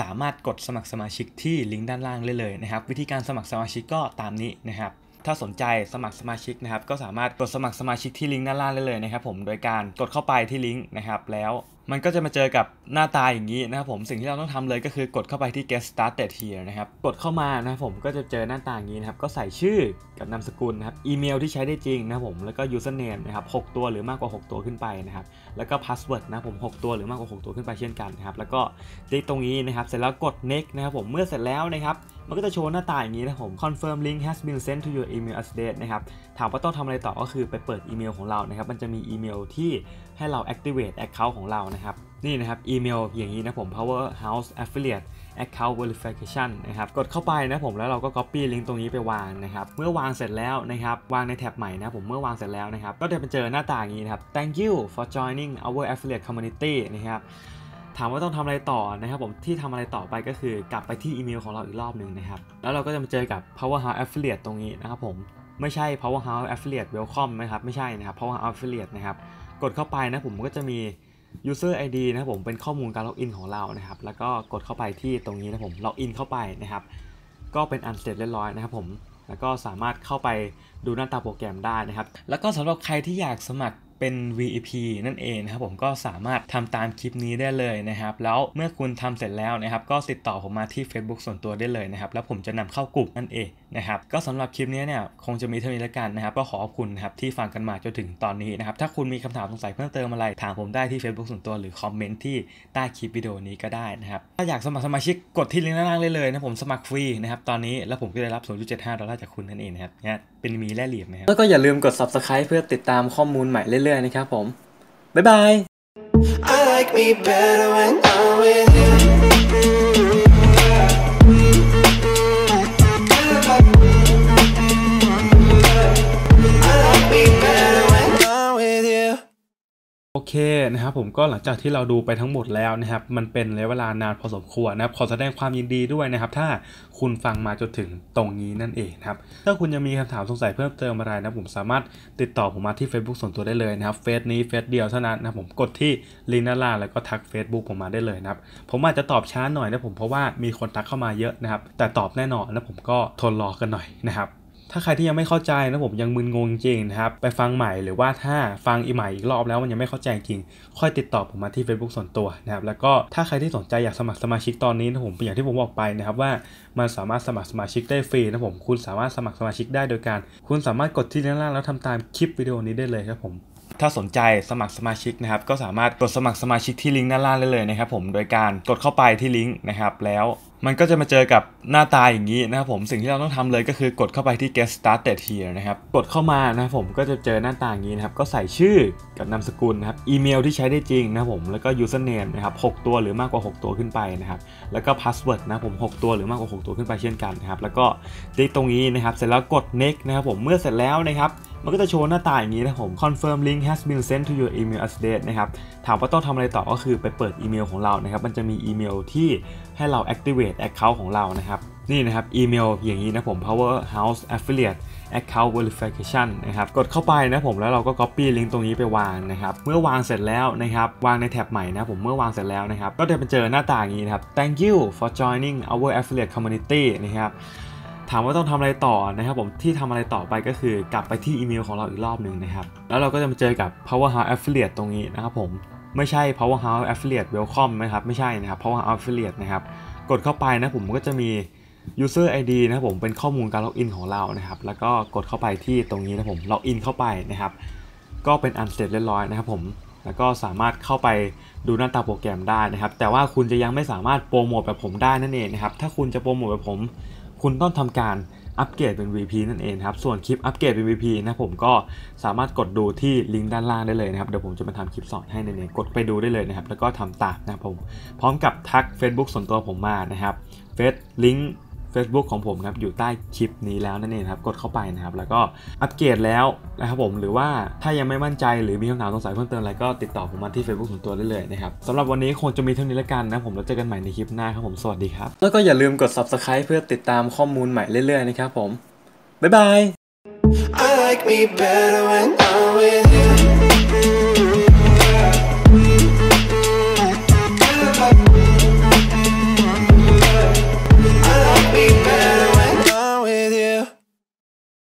สามารถกดสมัครสมาชิกที่ลิงก์ด้านล่างเลยเลยนะครับวิธีการสมัครสมาชิกก็ตามนี้นะครับถ้าสนใจสมัครสมาชิกนะครับ ก็สามารถกดสมัครสมาชิกที่ลิงก์ด้านล่างได้เลยนะครับผมโดยการกดเข้าไปที่ลิงก์นะครับแล้วมันก็จะมาเจอกับหน้าตาอย่างนี้นะครับผมสิ่งที่เราต้องทำเลยก็คือกดเข้าไปที่ get started here นะครับกดเข้ามานะครับผมก็จะเจอหน้าตาอย่างนี้นะครับก็ใส่ชื่อกับนามสกุลนะครับอีเมลที่ใช้ได้จริงนะครับผมแล้วก็ username นะครับ6ตัวหรือมากกว่า 6 ตัวขึ้นไปนะครับแล้วก็ password นะผม 6 ตัวหรือมากกว่า 6 ตัวขึ้นไปเช่นกันนะครับแล้วก็ติ่ตรงนี้นะครับ เสร็จแล้วกด next นะครับผมเมื่อเสร็จแล้วนะครับมันก็จะโชว์หน้าตาอย่างนี้นะผม confirm link has been sent to your email address นะครับถามว่าต้องทำอะไรต่อก็คือไปเปิดอีเมลของเรานะครับมันจะมีอีเมลที่ให้เรา activate account ของเรานะนครับนี่นะครับอีเมลอย่างนี้นะผม powerhouse affiliate account verification นะครับกดเข้าไปนะผมแล้วเราก็ copy ลิงก์ตรงนี้ไปวางนะครับ เมื่อวางเสร็จแล้วนะครับ วางในแท็บใหม่นะผมเมื่อวางเสร็จแล้วนะครับ ก็จะไปเจอหน้าต่างนี้นะครับ thank you for joining our affiliate community นะครับถามว่าต้องทำอะไรต่อนะครับ ผมที่ทำอะไรต่อไปก็คือกลับไปที่อีเมลของเราอีกรอบหนึ่งนะครับ แล้วเราก็จะมาเจอกับ powerhouse affiliate ตรงนี้นะครับผมไม่ใช่ powerhouse affiliate welcome นะครับไม่ใช่นะครับ powerhouse affiliate นะครับกดเข้าไปนะผมก็จะมี user ID นะครับผมเป็นข้อมูลการล็อกอินของเรานะครับ แล้วก็กดเข้าไปที่ตรงนี้นะผมล็อกอินเข้าไปนะครับ ก็เป็นอันเสร็จเรียบร้อยนะครับผมแล้วก็สามารถเข้าไปดูหน้าตาโปรแกรมได้นะครับ แล้วก็สำหรับใครที่อยากสมัครเป็น VIP นั่นเองนะครับผมก็สามารถทำตามคลิปนี้ได้เลยนะครับแล้วเมื่อคุณทำเสร็จแล้วนะครับก็ติดต่อผมมาที่ Facebook ส่วนตัวได้เลยนะครับแล้วผมจะนำเข้ากลุ่มนั่นเองนะครับก็สำหรับคลิปนี้เนี่ยคงจะมีเท่านี้แล้วกันนะครับก็ขอขอบคุณนะครับที่ฟังกันมาจนถึงตอนนี้นะครับถ้าคุณมีคำถามสงสัยเพิ่มเติมอะไรถามผมได้ที่ Facebook ส่วนตัว หรือคอมเมนต์ที่ใต้คลิปวิดีโอนี้ก็ได้นะครับถ้าอยากสมัครสมาชิกกดที่ลิงก์ด้านล่างเลยเลยนะผมสมัครฟรีนะครับตอนนี้แล้วผมก็ได้รับ 0.75ดอลลาร์จากคุณนั่นเองนะครับเป็นมีแลเหรียนะครับแล้วก็อย่าลืมกด subscribe เพื่อติดตามข้อมูลใหม่เรื่อยื่อยๆนะครับผม บ๊ายบายเคนะครับผมก็หลังจากที่เราดูไปทั้งหมดแล้วนะครับมันเป็นระยะเวลานานพอสมควรนะครับ ขอแสดงความยินดีด้วยนะครับ ถ้าคุณฟังมาจนถึงตรงนี้นั่นเองนะครับถ้าคุณยังมีคำถามสงสัยเพิ่มเติมอะไรนะผมสามารถติดต่อผมมาที่ Facebook ส่วนตัวได้เลยนะครับเฟซนี้เฟซเดียวเท่านั้นนะผมกดที่ลินนาล่าแล้วก็ทัก Facebook ผมมาได้เลยนะครับผมอาจจะตอบช้าหน่อยนะผมเพราะว่ามีคนทักเข้ามาเยอะนะครับแต่ตอบแน่นอนนะผมก็ทนรอกันหน่อยนะครับถ้าใครที่ยังไม่เข้าใจนะผมยังมึนงงจริงนะครับไปฟังใหม่หรือว่าถ้าฟังอีใหม่อีกรอบแล้วมันยังไม่เข้าใจจริง ค่อยติดต่อผมมาที่ Facebook ส่วนตัวนะครับแล้วก็ถ้าใครที่สนใจอยากสมัครสมาชิกตอนนี้นะผมเป็นอย่างที่ผมบอกไปนะครับว่ามันสามารถสมัครสมาชิกได้ฟรีนะผม คุณสามารถสมัครสมาชิกได้โดยการคุณสามารถกดที่ด้านล่างแล้วทำตามคลิปวิดีโอนี้ได้เลยครับผมถ้าสนใจสมัครสมาชิกนะครับ ก็สามารถกดสมัครสมาชิกที่ลิงก์ด้านล่างได้เลยนะครับผม โดยการกดเข้าไปที่ลิงก์นะครับแล้วมันก็จะมาเจอกับหน้าตาอย่างนี้นะครับผมสิ่งที่เราต้องทำเลยก็คือกดเข้าไปที่ get started here นะครับกดเข้ามานะครับผมก็จะเจอหน้าตาอย่างนี้นะครับก็ใส่ชื่อกับนามสกุลนะครับอีเมลที่ใช้ได้จริงนะครับผมแล้วก็ username นะครับ6ตัวหรือมากกว่า 6 ตัวขึ้นไปนะครับแล้วก็ password นะผม 6 ตัวหรือมากกว่า 6 ตัวขึ้นไปเช่นกันนะครับแล้วก็ติ๊กตรงนี้นะครับ เสร็จแล้วกด next นะครับผมเมื่อเสร็จแล้วนะครับมันก็จะโชว์หน้าตาอย่างนี้นะผม confirm link has been sent to your email address นะครับ ถามว่าต้องทำอะไรต่อก็คือไปเปิดอีเมล ของเรานะครับ มันจะมีอีเมลที่ให้เรา activate account ของเรานะครับ นี่นะครับอีเมล อย่างนี้นะผม powerhouse affiliate account verification นะครับกดเข้าไปนะผมแล้วเราก็ copy ลิงก์ตรงนี้ไปวางนะครับเมื่อวางเสร็จแล้วนะครับ วางในแท็บใหม่นะผมเมื่อวางเสร็จแล้วนะครับก็จะไปเจอหน้าต่างนี้นะครับ thank you for joining our affiliate community นะครับถามว่าต้องทำอะไรต่อนะครับผมที่ทำอะไรต่อไปก็คือกลับไปที่อีเมล ของเราอีกรอบหนึ่งนะครับ แล้วเราก็จะมาเจอกับ Powerhouse Affiliate ตรงนี้นะครับผมไม่ใช่ powerhouse affiliate welcome นะครับไม่ใช่นะครับ powerhouse affiliate นะครับกดเข้าไปนะผมก็จะมี user id นะผมเป็นข้อมูลการล็อกอินของเรานะครับ แล้วก็กดเข้าไปที่ตรงนี้นะผมล็อกอินเข้าไปนะครับ ก็เป็นอันเสร็จเรียบร้อยนะครับผมแล้วก็สามารถเข้าไปดูหน้าตาโปรแกรมได้นะครับ แต่ว่าคุณจะยังไม่สามารถโปรโมทแบบผมได้นั่นเองนะครับถ้าคุณจะโปรโมทแบบผมคุณต้องทำการอัปเกรดเป็น VP นั่นเองครับส่วนคลิปอัปเกรดเป็น VP นะผมก็สามารถกดดูที่ลิงก์ด้านล่างได้เลยนะครับ เดี๋ยวผมจะมาทำคลิปสอนให้ในนี้กดไปดูได้เลยนะครับ แล้วก็ทำตามนะครับผม พร้อมกับทัก Facebook ส่วนตัวผมมานะครับเฟซลิงก์ Facebook ของผมครับอยู่ใต้คลิปนี้แล้วนั่นเองครับกดเข้าไปนะครับแล้วก็อัปเกรดแล้วนะครับผมหรือว่าถ้ายังไม่มั่นใจหรือมีคำถามสงสัยเพิ่มเติมอะไรก็ติดต่อผมมาที่ Facebook ส่วนตัวได้เลยนะครับสำหรับวันนี้คงจะมีเท่านี้แล้วกันนะผมแล้วเจอกันใหม่ในคลิปหน้าครับผมสวัสดีครับแล้วก็อย่าลืมกด Subscribe เพื่อติดตามข้อมูลใหม่เรื่อยๆนะครับผมบ๊ายบาย I like me better when I'm with you.